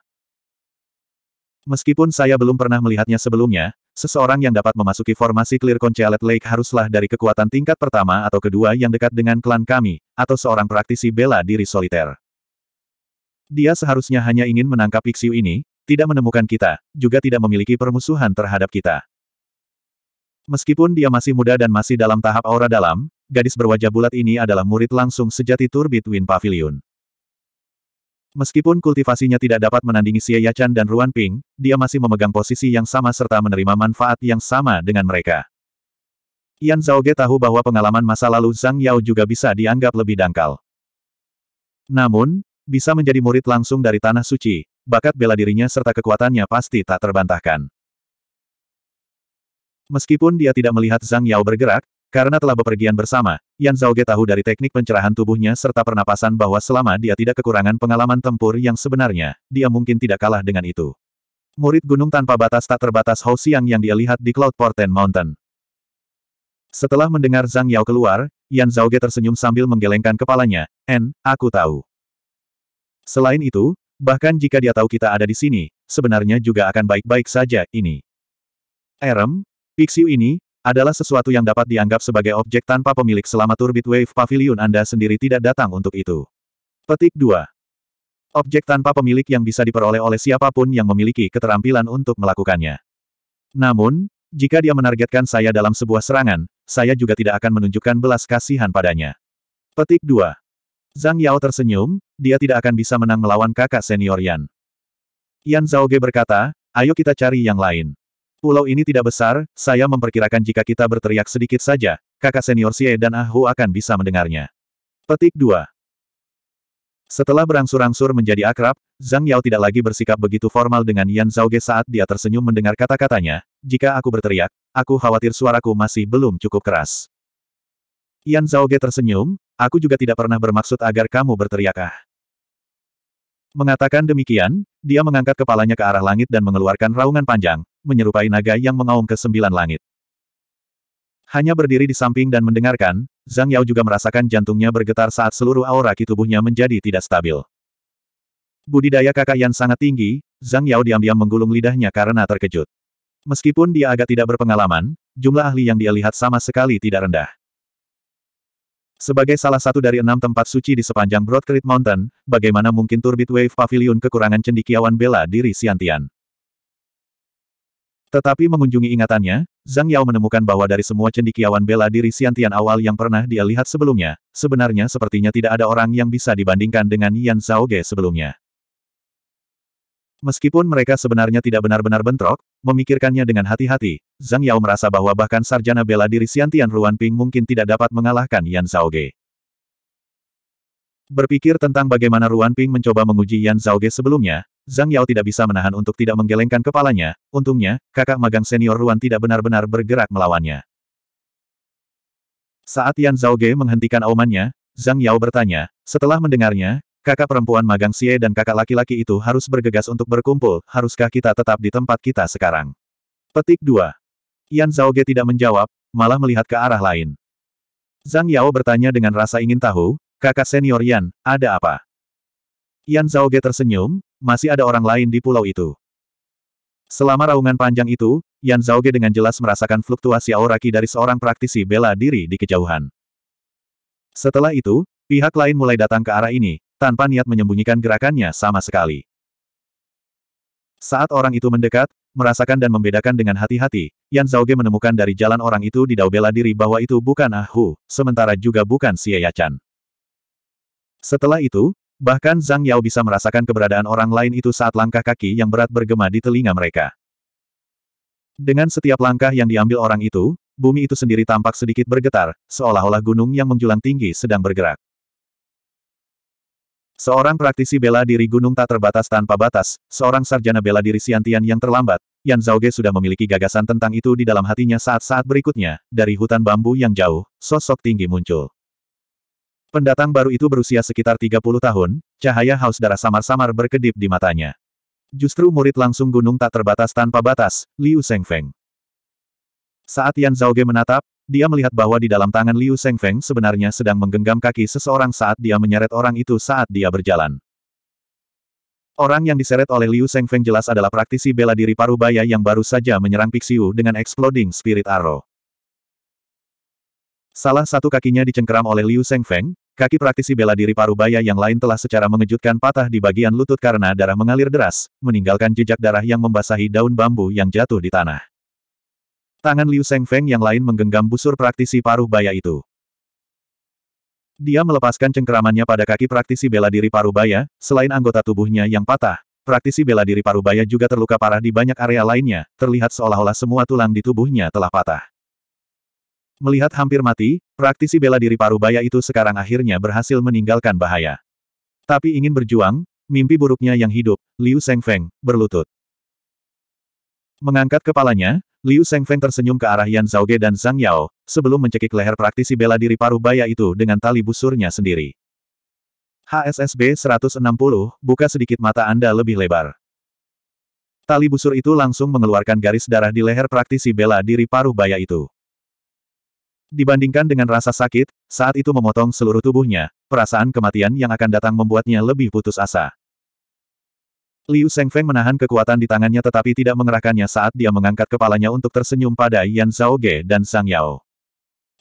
Meskipun saya belum pernah melihatnya sebelumnya, seseorang yang dapat memasuki formasi Clear Conchalet Lake haruslah dari kekuatan tingkat pertama atau kedua yang dekat dengan klan kami, atau seorang praktisi bela diri soliter. Dia seharusnya hanya ingin menangkap Pixiu ini, tidak menemukan kita, juga tidak memiliki permusuhan terhadap kita. Meskipun dia masih muda dan masih dalam tahap aura dalam, gadis berwajah bulat ini adalah murid langsung sejati Turbit Wind Pavilion. Meskipun kultivasinya tidak dapat menandingi Xie Yachan dan Ruan Ping, dia masih memegang posisi yang sama serta menerima manfaat yang sama dengan mereka. Yan Zhaoge tahu bahwa pengalaman masa lalu Zhang Yao juga bisa dianggap lebih dangkal. Namun, bisa menjadi murid langsung dari Tanah Suci, bakat bela dirinya serta kekuatannya pasti tak terbantahkan. Meskipun dia tidak melihat Zhang Yao bergerak, karena telah bepergian bersama, Yan Zhaoge tahu dari teknik pencerahan tubuhnya serta pernapasan bahwa selama dia tidak kekurangan pengalaman tempur yang sebenarnya, dia mungkin tidak kalah dengan itu. Murid gunung tanpa batas tak terbatas Hou Siang yang dia lihat di Cloud Porten Mountain. Setelah mendengar Zhang Yao keluar, Yan Zhaoge tersenyum sambil menggelengkan kepalanya, En, aku tahu. Selain itu, bahkan jika dia tahu kita ada di sini, sebenarnya juga akan baik-baik saja, ini. Erem, Pixiu ini, adalah sesuatu yang dapat dianggap sebagai objek tanpa pemilik selama Turbit Wave Pavilion Anda sendiri tidak datang untuk itu. Petik 2. Objek tanpa pemilik yang bisa diperoleh oleh siapapun yang memiliki keterampilan untuk melakukannya. Namun, jika dia menargetkan saya dalam sebuah serangan, saya juga tidak akan menunjukkan belas kasihan padanya. Petik 2. Zhang Yao tersenyum, dia tidak akan bisa menang melawan kakak senior Yan. Yan Ge berkata, ayo kita cari yang lain. Pulau ini tidak besar, saya memperkirakan jika kita berteriak sedikit saja, kakak senior Xie dan Ah Hu akan bisa mendengarnya. Petik 2. Setelah berangsur-angsur menjadi akrab, Zhang Yao tidak lagi bersikap begitu formal dengan Yan Ge saat dia tersenyum mendengar kata-katanya, jika aku berteriak, aku khawatir suaraku masih belum cukup keras. Yan Ge tersenyum, aku juga tidak pernah bermaksud agar kamu berteriakah. Mengatakan demikian, dia mengangkat kepalanya ke arah langit dan mengeluarkan raungan panjang, menyerupai naga yang mengaum ke sembilan langit. Hanya berdiri di samping dan mendengarkan, Zhang Yao juga merasakan jantungnya bergetar saat seluruh aura ki tubuhnya menjadi tidak stabil. Budidaya kakak yang sangat tinggi, Zhang Yao diam-diam menggulung lidahnya karena terkejut. Meskipun dia agak tidak berpengalaman, jumlah ahli yang dia lihat sama sekali tidak rendah. Sebagai salah satu dari enam tempat suci di sepanjang Broad Broadcreek Mountain, bagaimana mungkin Turbit Wave Pavilion kekurangan cendikiawan bela diri Siantian? Tetapi mengunjungi ingatannya, Zhang Yao menemukan bahwa dari semua cendikiawan bela diri Siantian awal yang pernah dia lihat sebelumnya, sebenarnya sepertinya tidak ada orang yang bisa dibandingkan dengan Yan Zhaoge sebelumnya. Meskipun mereka sebenarnya tidak benar-benar bentrok, memikirkannya dengan hati-hati, Zhang Yao merasa bahwa bahkan sarjana bela diri Ruan Ping mungkin tidak dapat mengalahkan Yan Zhao Ge. Berpikir tentang bagaimana Ruan Ping mencoba menguji Yan Zhaoge sebelumnya, Zhang Yao tidak bisa menahan untuk tidak menggelengkan kepalanya, untungnya, kakak magang senior Ruan tidak benar-benar bergerak melawannya. Saat Yan Zhaoge menghentikan aumannya, Zhang Yao bertanya, setelah mendengarnya, Kakak perempuan Magang Xie dan kakak laki-laki itu harus bergegas untuk berkumpul, haruskah kita tetap di tempat kita sekarang? Petik 2. Yan Zhaoge tidak menjawab, malah melihat ke arah lain. Zhang Yao bertanya dengan rasa ingin tahu, kakak senior Yan, ada apa? Yan Zhaoge tersenyum, masih ada orang lain di pulau itu. Selama raungan panjang itu, Yan Zhaoge dengan jelas merasakan fluktuasi aura ki dari seorang praktisi bela diri di kejauhan. Setelah itu, pihak lain mulai datang ke arah ini, tanpa niat menyembunyikan gerakannya sama sekali. Saat orang itu mendekat, merasakan dan membedakan dengan hati-hati, Yan Ge menemukan dari jalan orang itu di bela diri bahwa itu bukan Ah Hu, sementara juga bukan Xie Yachan. Setelah itu, bahkan Zhang Yao bisa merasakan keberadaan orang lain itu saat langkah kaki yang berat bergema di telinga mereka. Dengan setiap langkah yang diambil orang itu, bumi itu sendiri tampak sedikit bergetar, seolah-olah gunung yang menjulang tinggi sedang bergerak. Seorang praktisi bela diri gunung tak terbatas tanpa batas, seorang sarjana bela diri Siantian yang terlambat, Yan Zhaoge sudah memiliki gagasan tentang itu di dalam hatinya saat-saat berikutnya, dari hutan bambu yang jauh, sosok tinggi muncul. Pendatang baru itu berusia sekitar 30 tahun, cahaya haus darah samar-samar berkedip di matanya. Justru murid langsung gunung tak terbatas tanpa batas, Liu Shengfeng. Saat Yan Zhaoge menatap, dia melihat bahwa di dalam tangan Liu Shengfeng sebenarnya sedang menggenggam kaki seseorang saat dia menyeret orang itu saat dia berjalan. Orang yang diseret oleh Liu Shengfeng jelas adalah praktisi bela diri Parubaya yang baru saja menyerang Pixiu dengan Exploding Spirit Arrow. Salah satu kakinya dicengkeram oleh Liu Shengfeng, kaki praktisi bela diri Parubaya yang lain telah secara mengejutkan patah di bagian lutut karena darah mengalir deras, meninggalkan jejak darah yang membasahi daun bambu yang jatuh di tanah. Tangan Liu Shengfeng yang lain menggenggam busur praktisi paruh baya itu. Dia melepaskan cengkeramannya pada kaki praktisi bela diri paruh baya, selain anggota tubuhnya yang patah, praktisi bela diri paruh baya juga terluka parah di banyak area lainnya, terlihat seolah-olah semua tulang di tubuhnya telah patah. Melihat hampir mati, praktisi bela diri paruh baya itu sekarang akhirnya berhasil meninggalkan bahaya. Tapi ingin berjuang, mimpi buruknya yang hidup, Liu Shengfeng, berlutut. Mengangkat kepalanya, Liu Zhengfeng tersenyum ke arah Yan Zhaoge dan Zhang Yao, sebelum mencekik leher praktisi bela diri paruh baya itu dengan tali busurnya sendiri. HSSB 160, buka sedikit mata Anda lebih lebar. Tali busur itu langsung mengeluarkan garis darah di leher praktisi bela diri paruh baya itu. Dibandingkan dengan rasa sakit, saat itu memotong seluruh tubuhnya, perasaan kematian yang akan datang membuatnya lebih putus asa. Liu Shengfeng menahan kekuatan di tangannya tetapi tidak mengerahkannya saat dia mengangkat kepalanya untuk tersenyum pada Yan Zhaoge dan Sang Yao.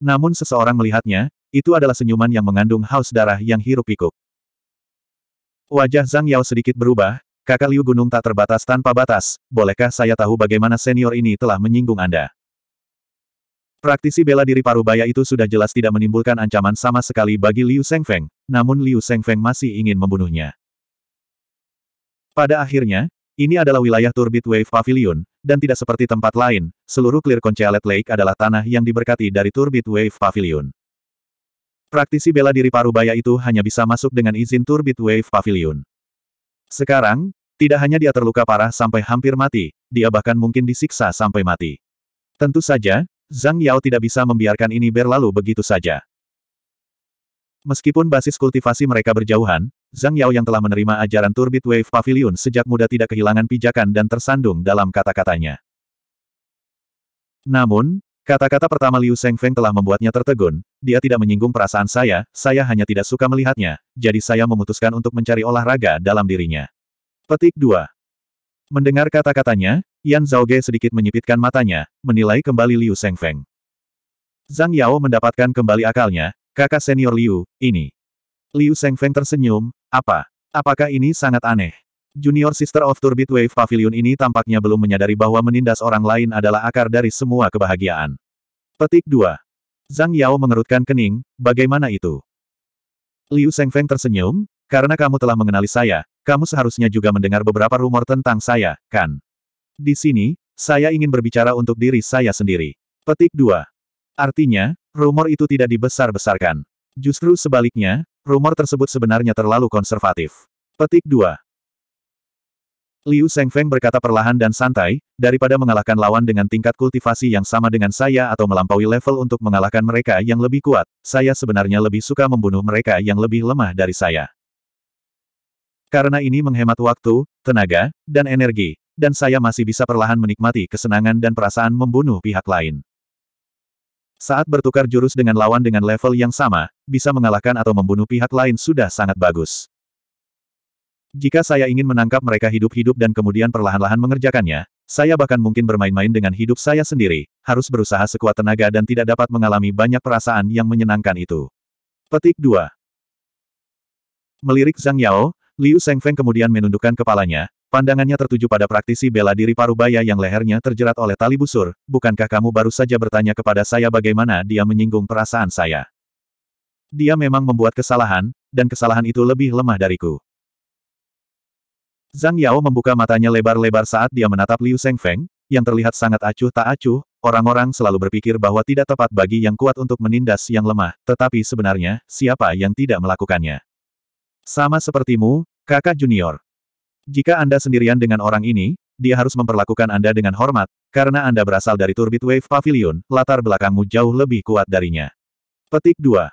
Namun seseorang melihatnya, itu adalah senyuman yang mengandung haus darah yang hirup pikuk Wajah Zhang Yao sedikit berubah, kakak Liu Gunung tak terbatas tanpa batas, bolehkah saya tahu bagaimana senior ini telah menyinggung Anda? Praktisi bela diri parubaya itu sudah jelas tidak menimbulkan ancaman sama sekali bagi Liu Shengfeng, namun Liu Shengfeng masih ingin membunuhnya. Pada akhirnya, ini adalah wilayah Turbit Wave Pavilion, dan tidak seperti tempat lain, seluruh Clear Conchalet Lake adalah tanah yang diberkati dari Turbit Wave Pavilion. Praktisi bela diri Parubaya itu hanya bisa masuk dengan izin Turbit Wave Pavilion. Sekarang, tidak hanya dia terluka parah sampai hampir mati, dia bahkan mungkin disiksa sampai mati. Tentu saja, Zhang Yao tidak bisa membiarkan ini berlalu begitu saja. Meskipun basis kultivasi mereka berjauhan, Zhang Yao yang telah menerima ajaran Turbit Wave Pavilion sejak muda tidak kehilangan pijakan dan tersandung dalam kata-katanya. Namun, kata-kata pertama Liu Shengfeng telah membuatnya tertegun, dia tidak menyinggung perasaan saya, saya hanya tidak suka melihatnya, jadi saya memutuskan untuk mencari olahraga dalam dirinya. Petik 2. Mendengar kata-katanya, Yan Zhaoge sedikit menyipitkan matanya, menilai kembali Liu Shengfeng. Zhang Yao mendapatkan kembali akalnya, kakak senior Liu, ini. Liu Shengfeng tersenyum, apa? Apakah ini sangat aneh? Junior Sister of Turbid Wave Pavilion ini tampaknya belum menyadari bahwa menindas orang lain adalah akar dari semua kebahagiaan. Petik 2. Zhang Yao mengerutkan kening, bagaimana itu? Liu Shengfeng tersenyum, karena kamu telah mengenali saya, kamu seharusnya juga mendengar beberapa rumor tentang saya, kan? Di sini, saya ingin berbicara untuk diri saya sendiri. Petik 2. Artinya, rumor itu tidak dibesar-besarkan. Justru sebaliknya, Rumor tersebut sebenarnya terlalu konservatif. Petik 2. Liu Shengfeng berkata perlahan dan santai, daripada mengalahkan lawan dengan tingkat kultivasi yang sama dengan saya atau melampaui level untuk mengalahkan mereka yang lebih kuat, saya sebenarnya lebih suka membunuh mereka yang lebih lemah dari saya. Karena ini menghemat waktu, tenaga, dan energi, dan saya masih bisa perlahan menikmati kesenangan dan perasaan membunuh pihak lain. Saat bertukar jurus dengan lawan dengan level yang sama, bisa mengalahkan atau membunuh pihak lain sudah sangat bagus. Jika saya ingin menangkap mereka hidup-hidup dan kemudian perlahan-lahan mengerjakannya, saya bahkan mungkin bermain-main dengan hidup saya sendiri, harus berusaha sekuat tenaga dan tidak dapat mengalami banyak perasaan yang menyenangkan itu. Petik 2 Melirik Zhang Yao, Liu Shengfeng kemudian menundukkan kepalanya, Pandangannya tertuju pada praktisi bela diri Parubaya yang lehernya terjerat oleh tali busur, bukankah kamu baru saja bertanya kepada saya bagaimana dia menyinggung perasaan saya? Dia memang membuat kesalahan, dan kesalahan itu lebih lemah dariku. Zhang Yao membuka matanya lebar-lebar saat dia menatap Liu Shengfeng, yang terlihat sangat acuh tak acuh, orang-orang selalu berpikir bahwa tidak tepat bagi yang kuat untuk menindas yang lemah, tetapi sebenarnya, siapa yang tidak melakukannya? Sama sepertimu, kakak junior. Jika Anda sendirian dengan orang ini, dia harus memperlakukan Anda dengan hormat, karena Anda berasal dari Turbit Wave Pavilion, latar belakangmu jauh lebih kuat darinya. Petik 2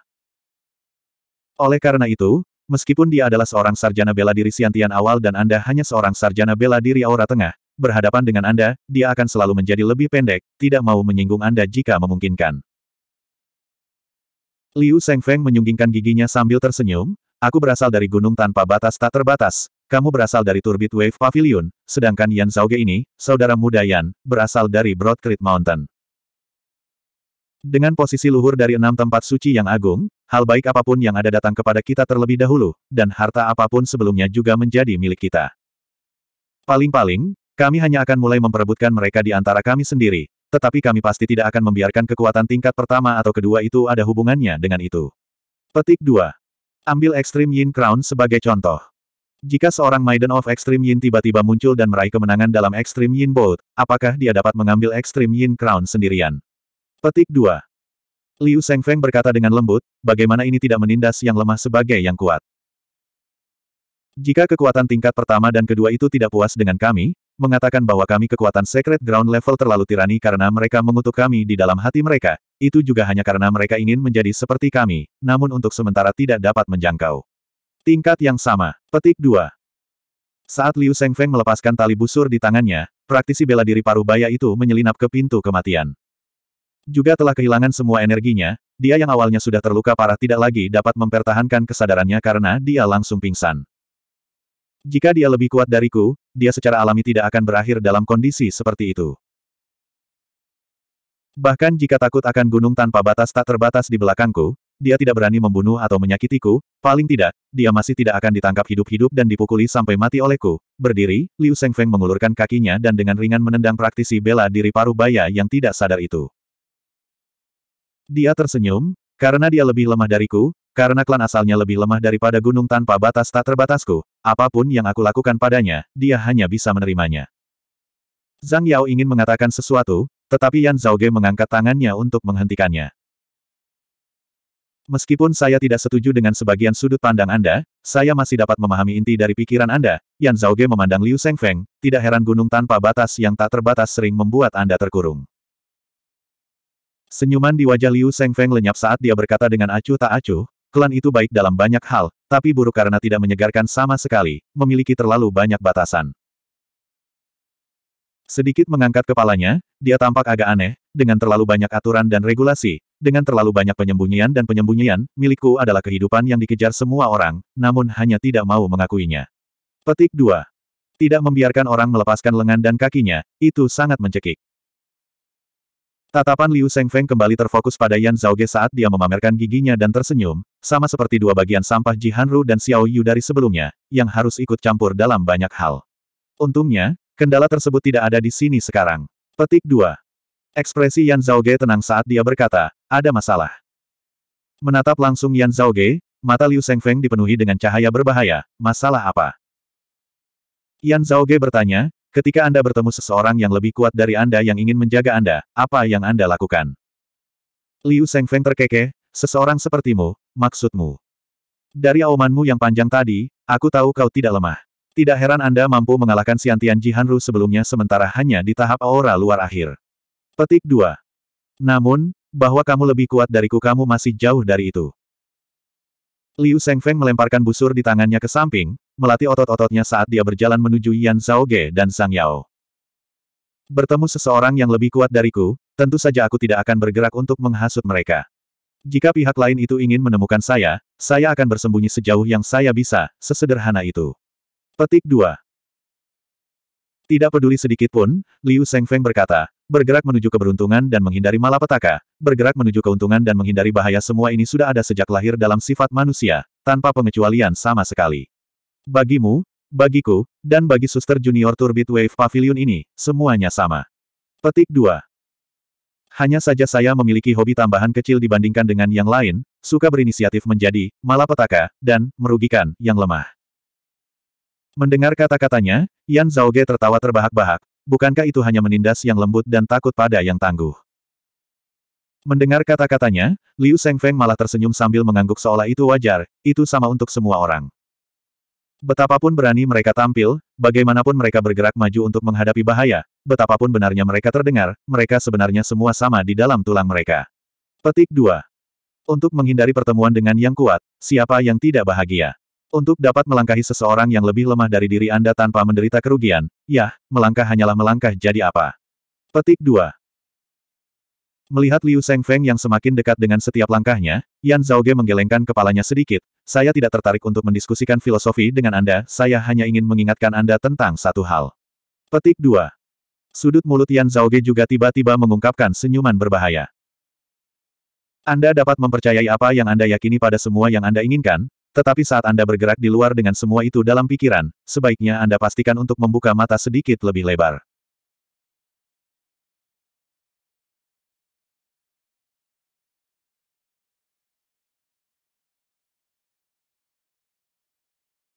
Oleh karena itu, meskipun dia adalah seorang sarjana bela diri Siantian awal dan Anda hanya seorang sarjana bela diri Aura Tengah, berhadapan dengan Anda, dia akan selalu menjadi lebih pendek, tidak mau menyinggung Anda jika memungkinkan. Liu Sengfeng menyunggingkan giginya sambil tersenyum, aku berasal dari gunung tanpa batas tak terbatas, kamu berasal dari Turbit Wave Pavilion, sedangkan Yan Zhaoge ini, saudara muda Yan, berasal dari Broad Mountain. Dengan posisi luhur dari enam tempat suci yang agung, hal baik apapun yang ada datang kepada kita terlebih dahulu, dan harta apapun sebelumnya juga menjadi milik kita. Paling-paling, kami hanya akan mulai memperebutkan mereka di antara kami sendiri, tetapi kami pasti tidak akan membiarkan kekuatan tingkat pertama atau kedua itu ada hubungannya dengan itu. Petik 2. Ambil Extreme Yin Crown sebagai contoh. Jika seorang Maiden of Extreme Yin tiba-tiba muncul dan meraih kemenangan dalam Extreme Yin Boat, apakah dia dapat mengambil Extreme Yin Crown sendirian? Petik 2. Liu Shengfeng berkata dengan lembut, bagaimana ini tidak menindas yang lemah sebagai yang kuat. Jika kekuatan tingkat pertama dan kedua itu tidak puas dengan kami, mengatakan bahwa kami kekuatan secret ground level terlalu tirani karena mereka mengutuk kami di dalam hati mereka, itu juga hanya karena mereka ingin menjadi seperti kami, namun untuk sementara tidak dapat menjangkau. Tingkat yang sama. Petik 2. Saat Liu Sengfeng melepaskan tali busur di tangannya, praktisi bela diri paruh baya itu menyelinap ke pintu kematian. Juga telah kehilangan semua energinya, dia yang awalnya sudah terluka parah tidak lagi dapat mempertahankan kesadarannya karena dia langsung pingsan. Jika dia lebih kuat dariku, dia secara alami tidak akan berakhir dalam kondisi seperti itu. Bahkan jika takut akan gunung tanpa batas tak terbatas di belakangku, dia tidak berani membunuh atau menyakitiku, paling tidak, dia masih tidak akan ditangkap hidup-hidup dan dipukuli sampai mati olehku. Berdiri, Liu Shengfeng mengulurkan kakinya dan dengan ringan menendang praktisi bela diri paruh baya yang tidak sadar itu. Dia tersenyum, karena dia lebih lemah dariku, karena klan asalnya lebih lemah daripada gunung tanpa batas tak terbatasku, apapun yang aku lakukan padanya, dia hanya bisa menerimanya. Zhang Yao ingin mengatakan sesuatu, tetapi Yan Ge mengangkat tangannya untuk menghentikannya. Meskipun saya tidak setuju dengan sebagian sudut pandang Anda, saya masih dapat memahami inti dari pikiran Anda. Yan Ge memandang Liu Feng. tidak heran gunung tanpa batas yang tak terbatas sering membuat Anda terkurung. Senyuman di wajah Liu Feng lenyap saat dia berkata dengan acuh tak acuh, klan itu baik dalam banyak hal, tapi buruk karena tidak menyegarkan sama sekali, memiliki terlalu banyak batasan. Sedikit mengangkat kepalanya, dia tampak agak aneh, dengan terlalu banyak aturan dan regulasi, dengan terlalu banyak penyembunyian dan penyembunyian, milikku adalah kehidupan yang dikejar semua orang, namun hanya tidak mau mengakuinya. Petik 2. Tidak membiarkan orang melepaskan lengan dan kakinya, itu sangat mencekik. Tatapan Liu Feng kembali terfokus pada Yan Zhao Ge saat dia memamerkan giginya dan tersenyum, sama seperti dua bagian sampah Ji Hanru dan Xiao Yu dari sebelumnya, yang harus ikut campur dalam banyak hal. Untungnya, kendala tersebut tidak ada di sini sekarang. Petik 2. Ekspresi Yan Ge tenang saat dia berkata, ada masalah. Menatap langsung Yan Ge, mata Liu Sheng Feng dipenuhi dengan cahaya berbahaya, masalah apa? Yan Ge bertanya, ketika Anda bertemu seseorang yang lebih kuat dari Anda yang ingin menjaga Anda, apa yang Anda lakukan? Liu Sheng Feng terkekeh, seseorang sepertimu, maksudmu. Dari aumanmu yang panjang tadi, aku tahu kau tidak lemah. Tidak heran Anda mampu mengalahkan Xiantian Jihanru sebelumnya sementara hanya di tahap aura luar akhir. Petik 2. Namun, bahwa kamu lebih kuat dariku kamu masih jauh dari itu. Liu Shengfeng melemparkan busur di tangannya ke samping, melatih otot-ototnya saat dia berjalan menuju Yan Ge dan Sang Yao. Bertemu seseorang yang lebih kuat dariku, tentu saja aku tidak akan bergerak untuk menghasut mereka. Jika pihak lain itu ingin menemukan saya, saya akan bersembunyi sejauh yang saya bisa, sesederhana itu. Petik 2. Tidak peduli sedikit pun, Liu Shengfeng berkata, bergerak menuju keberuntungan dan menghindari malapetaka, bergerak menuju keuntungan dan menghindari bahaya semua ini sudah ada sejak lahir dalam sifat manusia, tanpa pengecualian sama sekali. Bagimu, bagiku, dan bagi suster junior Turbit Wave Pavilion ini, semuanya sama. Petik 2. Hanya saja saya memiliki hobi tambahan kecil dibandingkan dengan yang lain, suka berinisiatif menjadi, malapetaka, dan, merugikan, yang lemah. Mendengar kata-katanya, Yan Ge tertawa terbahak-bahak, bukankah itu hanya menindas yang lembut dan takut pada yang tangguh. Mendengar kata-katanya, Liu Feng malah tersenyum sambil mengangguk seolah itu wajar, itu sama untuk semua orang. Betapapun berani mereka tampil, bagaimanapun mereka bergerak maju untuk menghadapi bahaya, betapapun benarnya mereka terdengar, mereka sebenarnya semua sama di dalam tulang mereka. Petik 2. Untuk menghindari pertemuan dengan yang kuat, siapa yang tidak bahagia? Untuk dapat melangkahi seseorang yang lebih lemah dari diri Anda tanpa menderita kerugian, ya, melangkah hanyalah melangkah jadi apa. Petik 2. Melihat Liu Shengfeng yang semakin dekat dengan setiap langkahnya, Yan Ge menggelengkan kepalanya sedikit, saya tidak tertarik untuk mendiskusikan filosofi dengan Anda, saya hanya ingin mengingatkan Anda tentang satu hal. Petik 2. Sudut mulut Yan Ge juga tiba-tiba mengungkapkan senyuman berbahaya. Anda dapat mempercayai apa yang Anda yakini pada semua yang Anda inginkan, tetapi saat Anda bergerak di luar dengan semua itu dalam pikiran, sebaiknya Anda pastikan untuk membuka mata sedikit lebih lebar.